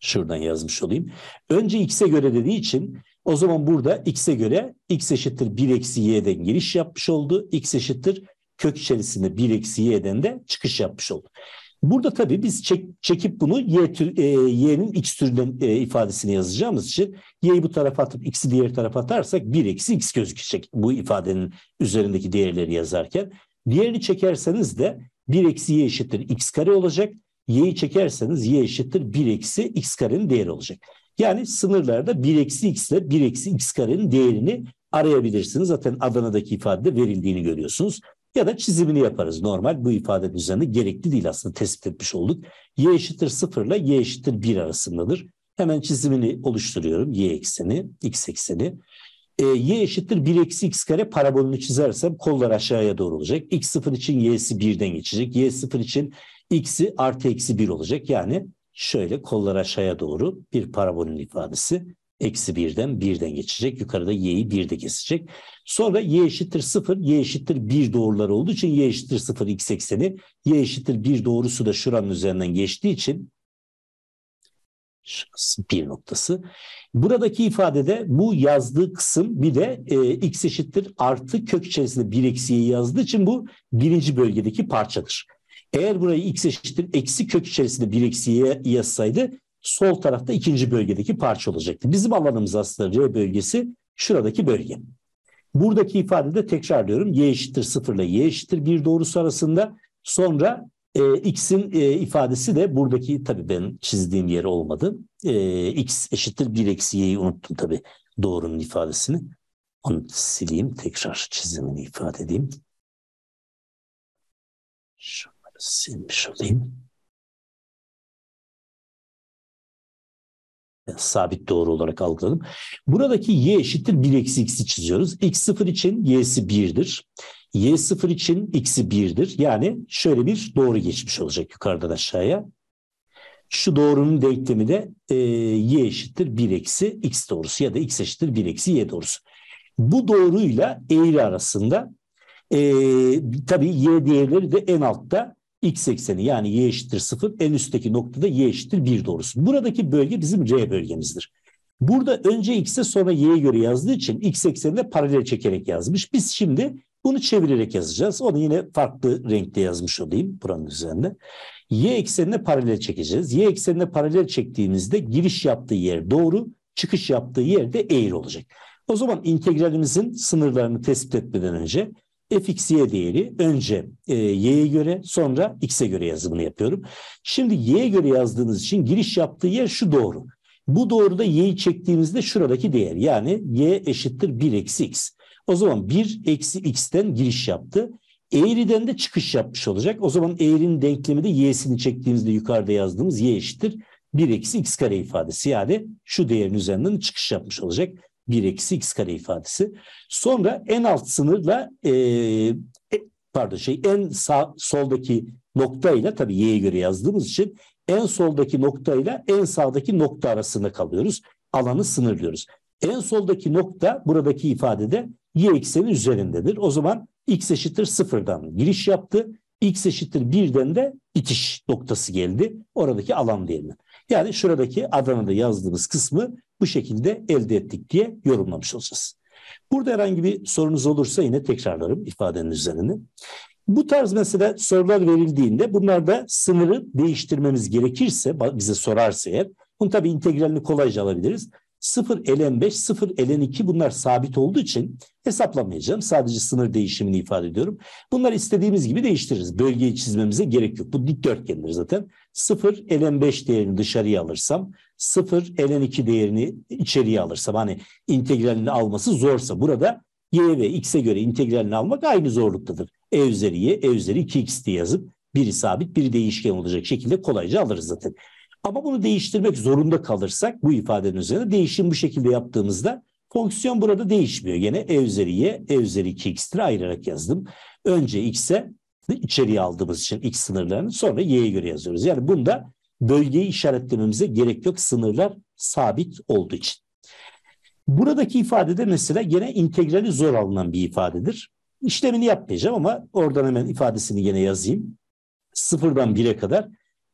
Şuradan yazmış olayım. Önce x'e göre dediği için o zaman burada x'e göre x eşittir 1 eksi y'den giriş yapmış oldu. x eşittir kök içerisinde 1 eksi y'den de çıkış yapmış oldu. Burada tabii biz çek, çekip bunu y tür, e, y'nin x türünden e, ifadesini yazacağımız için y'yi bu tarafa atıp x'i diğer tarafa atarsak 1 eksi x gözükecek bu ifadenin üzerindeki değerleri yazarken. Diğerini çekerseniz de 1 eksi y eşittir x kare olacak. y'yi çekerseniz y eşittir 1 eksi x karenin değeri olacak. Yani sınırlarda 1 eksi x ile 1 eksi x karenin değerini arayabilirsiniz. Zaten Adana'daki ifadede verildiğini görüyorsunuz. Ya da çizimini yaparız. Normal bu ifadenin üzerinde gerekli değil aslında tespit etmiş olduk. y eşittir 0 ile y eşittir 1 arasındadır. Hemen çizimini oluşturuyorum. y ekseni, x ekseni. E, y eşittir 1 eksi x kare parabolünü çizersem kollar aşağıya doğru olacak. x0 için y'si 1'den geçecek. y0 için x'i artı eksi 1 olacak. Yani şöyle kollar aşağıya doğru bir parabolün ifadesi. Eksi birden birden geçecek. Yukarıda y'yi birde kesecek. Sonra y eşittir sıfır, y eşittir bir doğruları olduğu için y eşittir sıfır x ekseni. Y eşittir bir doğrusu da şuranın üzerinden geçtiği için Şurası bir noktası. Buradaki ifadede bu yazdığı kısım bir de e, x eşittir artı kök içerisinde 1 eksiye yazdığı için bu birinci bölgedeki parçadır. Eğer burayı x eşittir eksi kök içerisinde 1 eksi y yazsaydı sol tarafta ikinci bölgedeki parça olacaktı. Bizim alanımız aslında R bölgesi şuradaki bölge. Buradaki ifade ifadede tekrarlıyorum y eşittir 0 ile y eşittir 1 doğrusu arasında. Sonra e, x'in e, ifadesi de buradaki tabii ben çizdiğim yeri olmadı. E, x eşittir 1 eksi y'yi unuttum tabii doğrunun ifadesini. Onu sileyim tekrar çizimini ifade edeyim. Şu silmiş şey olayım. sabit doğru olarak algıladım. Buradaki y eşittir 1 eksi x'i çiziyoruz. x0 için y'si 1'dir. y0 için x'i 1'dir. Yani şöyle bir doğru geçmiş olacak yukarıdan aşağıya. Şu doğrunun denklemi de e, y eşittir 1 eksi x doğrusu ya da x eşittir 1 eksi y doğrusu. Bu doğruyla eğri arasında e, tabii y değerleri de en altta x ekseni yani y eşittir 0 en üstteki noktada y eşittir 1 doğrusu. Buradaki bölge bizim r bölgemizdir. Burada önce x'e sonra y'ye göre yazdığı için x eksenine paralel çekerek yazmış. Biz şimdi bunu çevirerek yazacağız. Onu yine farklı renkte yazmış olayım buranın üzerinde. Y eksenine paralel çekeceğiz. Y eksenine paralel çektiğimizde giriş yaptığı yer doğru, çıkış yaptığı yer de eğri olacak. O zaman integralimizin sınırlarını tespit etmeden önce fxy değeri önce e, y'ye göre sonra x'e göre yazımını yapıyorum. Şimdi y'ye göre yazdığınız için giriş yaptığı yer şu doğru. Bu doğruda y'yi çektiğimizde şuradaki değer yani y eşittir 1 eksi x. O zaman 1 eksi x'ten giriş yaptı. Eğriden de çıkış yapmış olacak. O zaman eğrinin denklemi de y'sini çektiğimizde yukarıda yazdığımız y eşittir 1 eksi x kare ifadesi. Yani şu değerin üzerinden çıkış yapmış olacak. 1 eksi x kare ifadesi. Sonra en alt sınırla e, e, pardon şey en sağ, soldaki noktayla tabii y'ye göre yazdığımız için en soldaki noktayla en sağdaki nokta arasında kalıyoruz. Alanı sınırlıyoruz. En soldaki nokta buradaki ifadede y ekseni üzerindedir. O zaman x eşittir sıfırdan giriş yaptı. x eşittir birden de itiş noktası geldi. Oradaki alan diyelim. Yani şuradaki Adana'da yazdığımız kısmı bu şekilde elde ettik diye yorumlamış olacağız. Burada herhangi bir sorunuz olursa yine tekrarlarım ifadenin üzerine. Bu tarz mesela sorular verildiğinde bunlarda sınırı değiştirmemiz gerekirse bize sorarsa eğer bunu tabii integralini kolayca alabiliriz. 0 ln 5, 0 ln 2 bunlar sabit olduğu için hesaplamayacağım. Sadece sınır değişimini ifade ediyorum. Bunları istediğimiz gibi değiştiririz. Bölgeyi çizmemize gerek yok. Bu dikdörtgendir zaten. 0 ln 5 değerini dışarıya alırsam, 0 ln 2 değerini içeriye alırsam, hani integralini alması zorsa burada y ve x'e göre integralini almak aynı zorluktadır. e üzeri y, e üzeri 2x diye yazıp biri sabit, biri değişken olacak şekilde kolayca alırız zaten. Ama bunu değiştirmek zorunda kalırsak bu ifadenin üzerine değişim bu şekilde yaptığımızda fonksiyon burada değişmiyor. yine e üzeri y, e üzeri 2 x'tir ayırarak yazdım. Önce x'e içeriye aldığımız için x sınırlarını sonra y'ye göre yazıyoruz. Yani bunda bölgeyi işaretlememize gerek yok sınırlar sabit olduğu için. Buradaki ifadede mesela gene integrali zor alınan bir ifadedir. İşlemini yapmayacağım ama oradan hemen ifadesini yine yazayım. Sıfırdan bire kadar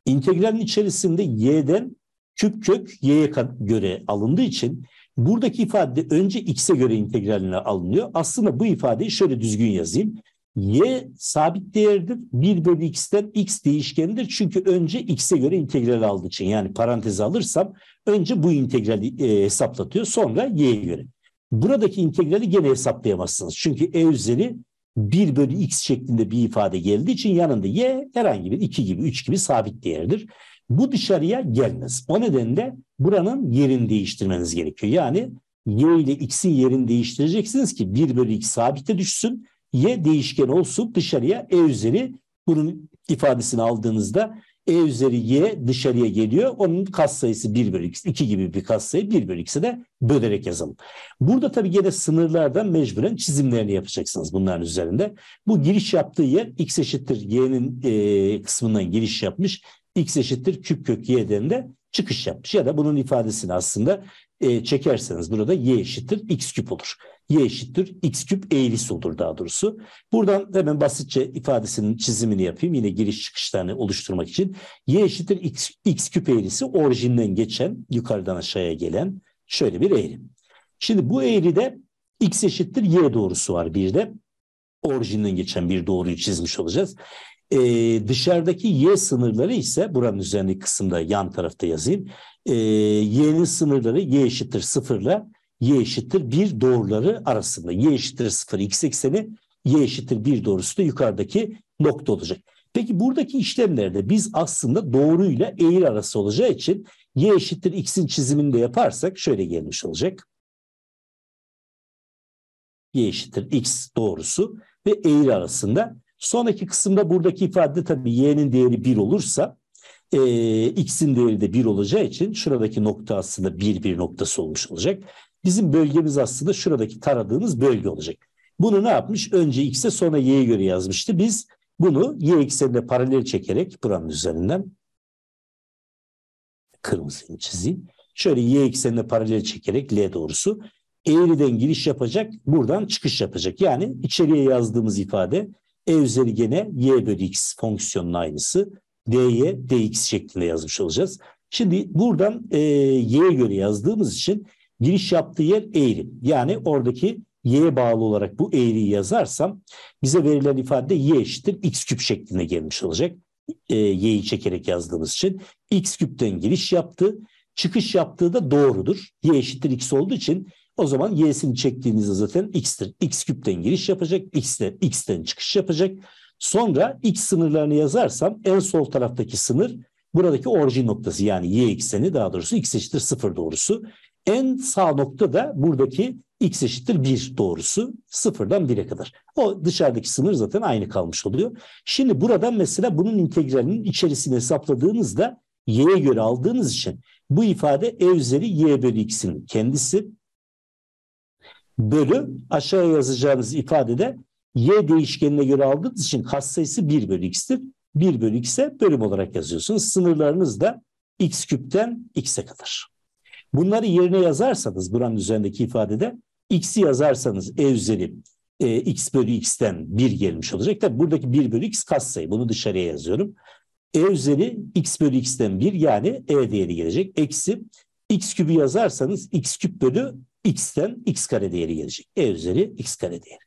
İntegralin içerisinde y'den küp kök y'ye göre alındığı için buradaki ifade önce x'e göre integraline alınıyor. Aslında bu ifadeyi şöyle düzgün yazayım. y sabit değerdir. 1 bölü x'ten x değişkenidir. Çünkü önce x'e göre integral aldığı için yani paranteze alırsam önce bu integrali e, hesaplatıyor. Sonra y'ye göre. Buradaki integrali gene hesaplayamazsınız. Çünkü e üzeri 1 bölü x şeklinde bir ifade geldiği için yanında y herhangi bir 2 gibi 3 gibi sabit değerdir. Bu dışarıya gelmez. O nedenle buranın yerini değiştirmeniz gerekiyor. Yani y ile x'in yerini değiştireceksiniz ki 1 bölü x sabitte düşsün. y değişken olsun dışarıya e üzeri bunun ifadesini aldığınızda e üzeri y dışarıya geliyor. Onun katsayısı 1 bölü 2, 2 gibi bir katsayı 1 bölü 2'si de bölerek yazalım. Burada tabii gene sınırlardan mecburen çizimlerini yapacaksınız bunların üzerinde. Bu giriş yaptığı yer x eşittir y'nin e, kısmından giriş yapmış. x eşittir küp kök y'den de çıkış yapmış. Ya da bunun ifadesini aslında e, çekerseniz burada y eşittir x küp olur y eşittir x küp eğrisi olur daha doğrusu. Buradan hemen basitçe ifadesinin çizimini yapayım. Yine giriş çıkışlarını oluşturmak için. y eşittir x, x küp eğrisi orijinden geçen yukarıdan aşağıya gelen şöyle bir eğri. Şimdi bu eğride x eşittir y doğrusu var bir de. Orijinden geçen bir doğruyu çizmiş olacağız. Ee, dışarıdaki y sınırları ise buranın üzerindeki kısımda yan tarafta yazayım. Ee, y'nin sınırları y eşittir sıfırla y eşittir 1 doğruları arasında. y eşittir 0 x ekseni y eşittir 1 doğrusu da yukarıdaki nokta olacak. Peki buradaki işlemlerde biz aslında doğru ile eğil arası olacağı için y eşittir x'in çizimini de yaparsak şöyle gelmiş olacak. y eşittir x doğrusu ve eğri arasında. Sonraki kısımda buradaki ifade tabii y'nin değeri 1 olursa e, x'in değeri de 1 olacağı için şuradaki nokta aslında 1 1 noktası olmuş olacak. Bizim bölgemiz aslında şuradaki taradığımız bölge olacak. Bunu ne yapmış? Önce X'e sonra Y'ye göre yazmıştı. Biz bunu Y eksenine paralel çekerek buranın üzerinden kırmızıyı çizeyim. Şöyle Y eksenine paralel çekerek L doğrusu eğriden giriş yapacak, buradan çıkış yapacak. Yani içeriye yazdığımız ifade E üzeri gene Y bölü X fonksiyonun aynısı. D'ye DX şeklinde yazmış olacağız. Şimdi buradan e, Y'ye göre yazdığımız için Giriş yaptığı yer eğri, Yani oradaki y'ye bağlı olarak bu eğriyi yazarsam bize verilen ifade y eşittir x küp şeklinde gelmiş olacak. E, y'yi çekerek yazdığımız için x küpten giriş yaptı. Çıkış yaptığı da doğrudur. y eşittir x olduğu için o zaman y'sini çektiğinizde zaten x'tir. x küpten giriş yapacak, x'ten, x'ten çıkış yapacak. Sonra x sınırlarını yazarsam en sol taraftaki sınır buradaki orijin noktası yani y ekseni daha doğrusu x eşittir sıfır doğrusu. En sağ nokta da buradaki x eşittir 1 doğrusu sıfırdan 1'e kadar. O dışarıdaki sınır zaten aynı kalmış oluyor. Şimdi buradan mesela bunun integralinin içerisini hesapladığınızda y'ye göre aldığınız için bu ifade e üzeri y bölü x'in kendisi bölü aşağıya yazacağınız ifadede y değişkenine göre aldığınız için katsayısı 1 bölü x'tir. 1 bölü x'e bölüm olarak yazıyorsunuz. Sınırlarınız da x küpten x'e kadar. Bunları yerine yazarsanız buranın üzerindeki ifadede x'i yazarsanız e üzeri e, x bölü x'ten 1 gelmiş olacak. Tabi buradaki 1 bölü x kas sayı. Bunu dışarıya yazıyorum. E üzeri x bölü x'ten 1 yani e değeri gelecek. Eksi x kübü yazarsanız x küp bölü x'ten x kare değeri gelecek. E üzeri x kare değeri.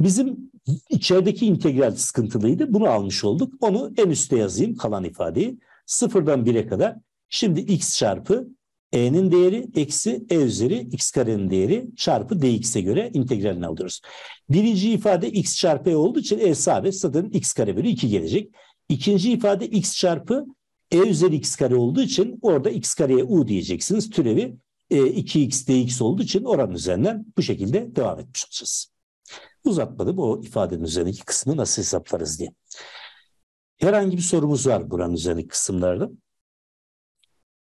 Bizim içerideki integral sıkıntılıydı. Bunu almış olduk. Onu en üste yazayım kalan ifadeyi. Sıfırdan 1'e kadar. Şimdi x çarpı e'nin değeri eksi e üzeri x karenin değeri çarpı dx'e göre integralini alıyoruz. Birinci ifade x çarpı e olduğu için e sabit zaten x kare bölü 2 gelecek. İkinci ifade x çarpı e üzeri x kare olduğu için orada x kareye u diyeceksiniz. Türevi e, 2x dx olduğu için oranın üzerinden bu şekilde devam etmiş olacağız. Uzatmadım o ifadenin üzerindeki kısmı nasıl hesaplarız diye. Herhangi bir sorumuz var buranın üzerindeki kısımlarda.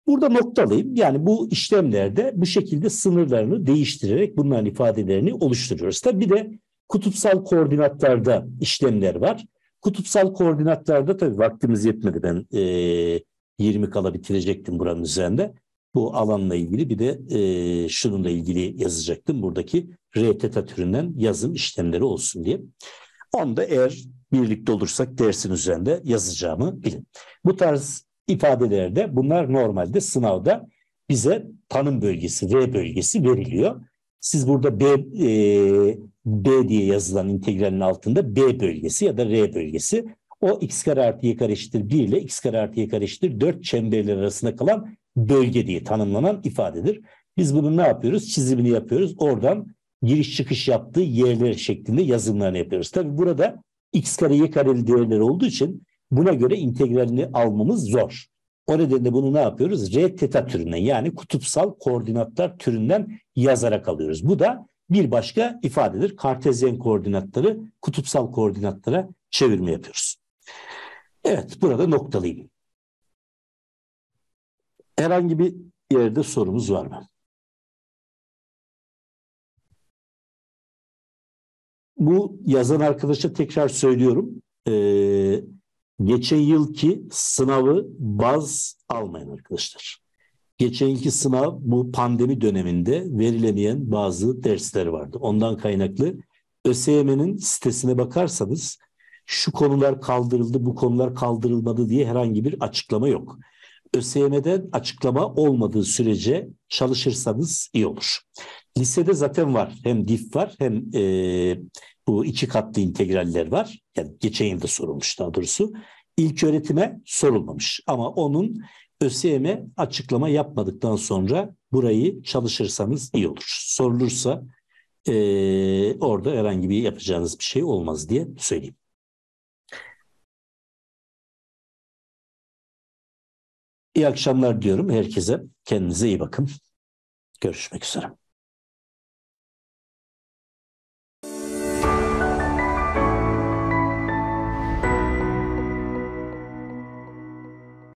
Burada noktalayayım. Yani bu işlemlerde bu şekilde sınırlarını değiştirerek bunların ifadelerini oluşturuyoruz. Tabi bir de kutupsal koordinatlarda işlemler var. Kutupsal koordinatlarda tabii vaktimiz yetmedi ben e, 20 kala bitirecektim buranın üzerinde. Bu alanla ilgili bir de e, şununla ilgili yazacaktım. Buradaki R teta türünden yazım işlemleri olsun diye. Onu da eğer birlikte olursak dersin üzerinde yazacağımı bilin. Bu tarz ifadelerde bunlar normalde sınavda bize tanım bölgesi, R bölgesi veriliyor. Siz burada B, e, B diye yazılan integralin altında B bölgesi ya da R bölgesi. O x kare artı y kare eşittir 1 ile x kare artı y kare eşittir 4 çemberler arasında kalan bölge diye tanımlanan ifadedir. Biz bunu ne yapıyoruz? Çizimini yapıyoruz. Oradan giriş çıkış yaptığı yerler şeklinde yazımlarını yapıyoruz. Tabi burada x kare y kareli değerler olduğu için Buna göre integralini almamız zor. O nedenle bunu ne yapıyoruz? R teta türünden yani kutupsal koordinatlar türünden yazarak alıyoruz. Bu da bir başka ifadedir. Kartezyen koordinatları kutupsal koordinatlara çevirme yapıyoruz. Evet burada noktalıyım. Herhangi bir yerde sorumuz var mı? Bu yazan arkadaşa tekrar söylüyorum. Ee, geçen yılki sınavı baz almayın arkadaşlar. Geçen yılki sınav bu pandemi döneminde verilemeyen bazı dersler vardı. Ondan kaynaklı ÖSYM'nin sitesine bakarsanız şu konular kaldırıldı, bu konular kaldırılmadı diye herhangi bir açıklama yok. ÖSYM'den açıklama olmadığı sürece çalışırsanız iyi olur. Lisede zaten var. Hem dif var hem e, bu iki katlı integraller var. Yani geçen yılda sorulmuş daha doğrusu. İlk öğretime sorulmamış ama onun ÖSYM'e açıklama yapmadıktan sonra burayı çalışırsanız iyi olur. Sorulursa e, orada herhangi bir yapacağınız bir şey olmaz diye söyleyeyim. İyi akşamlar diyorum herkese. Kendinize iyi bakın. Görüşmek üzere.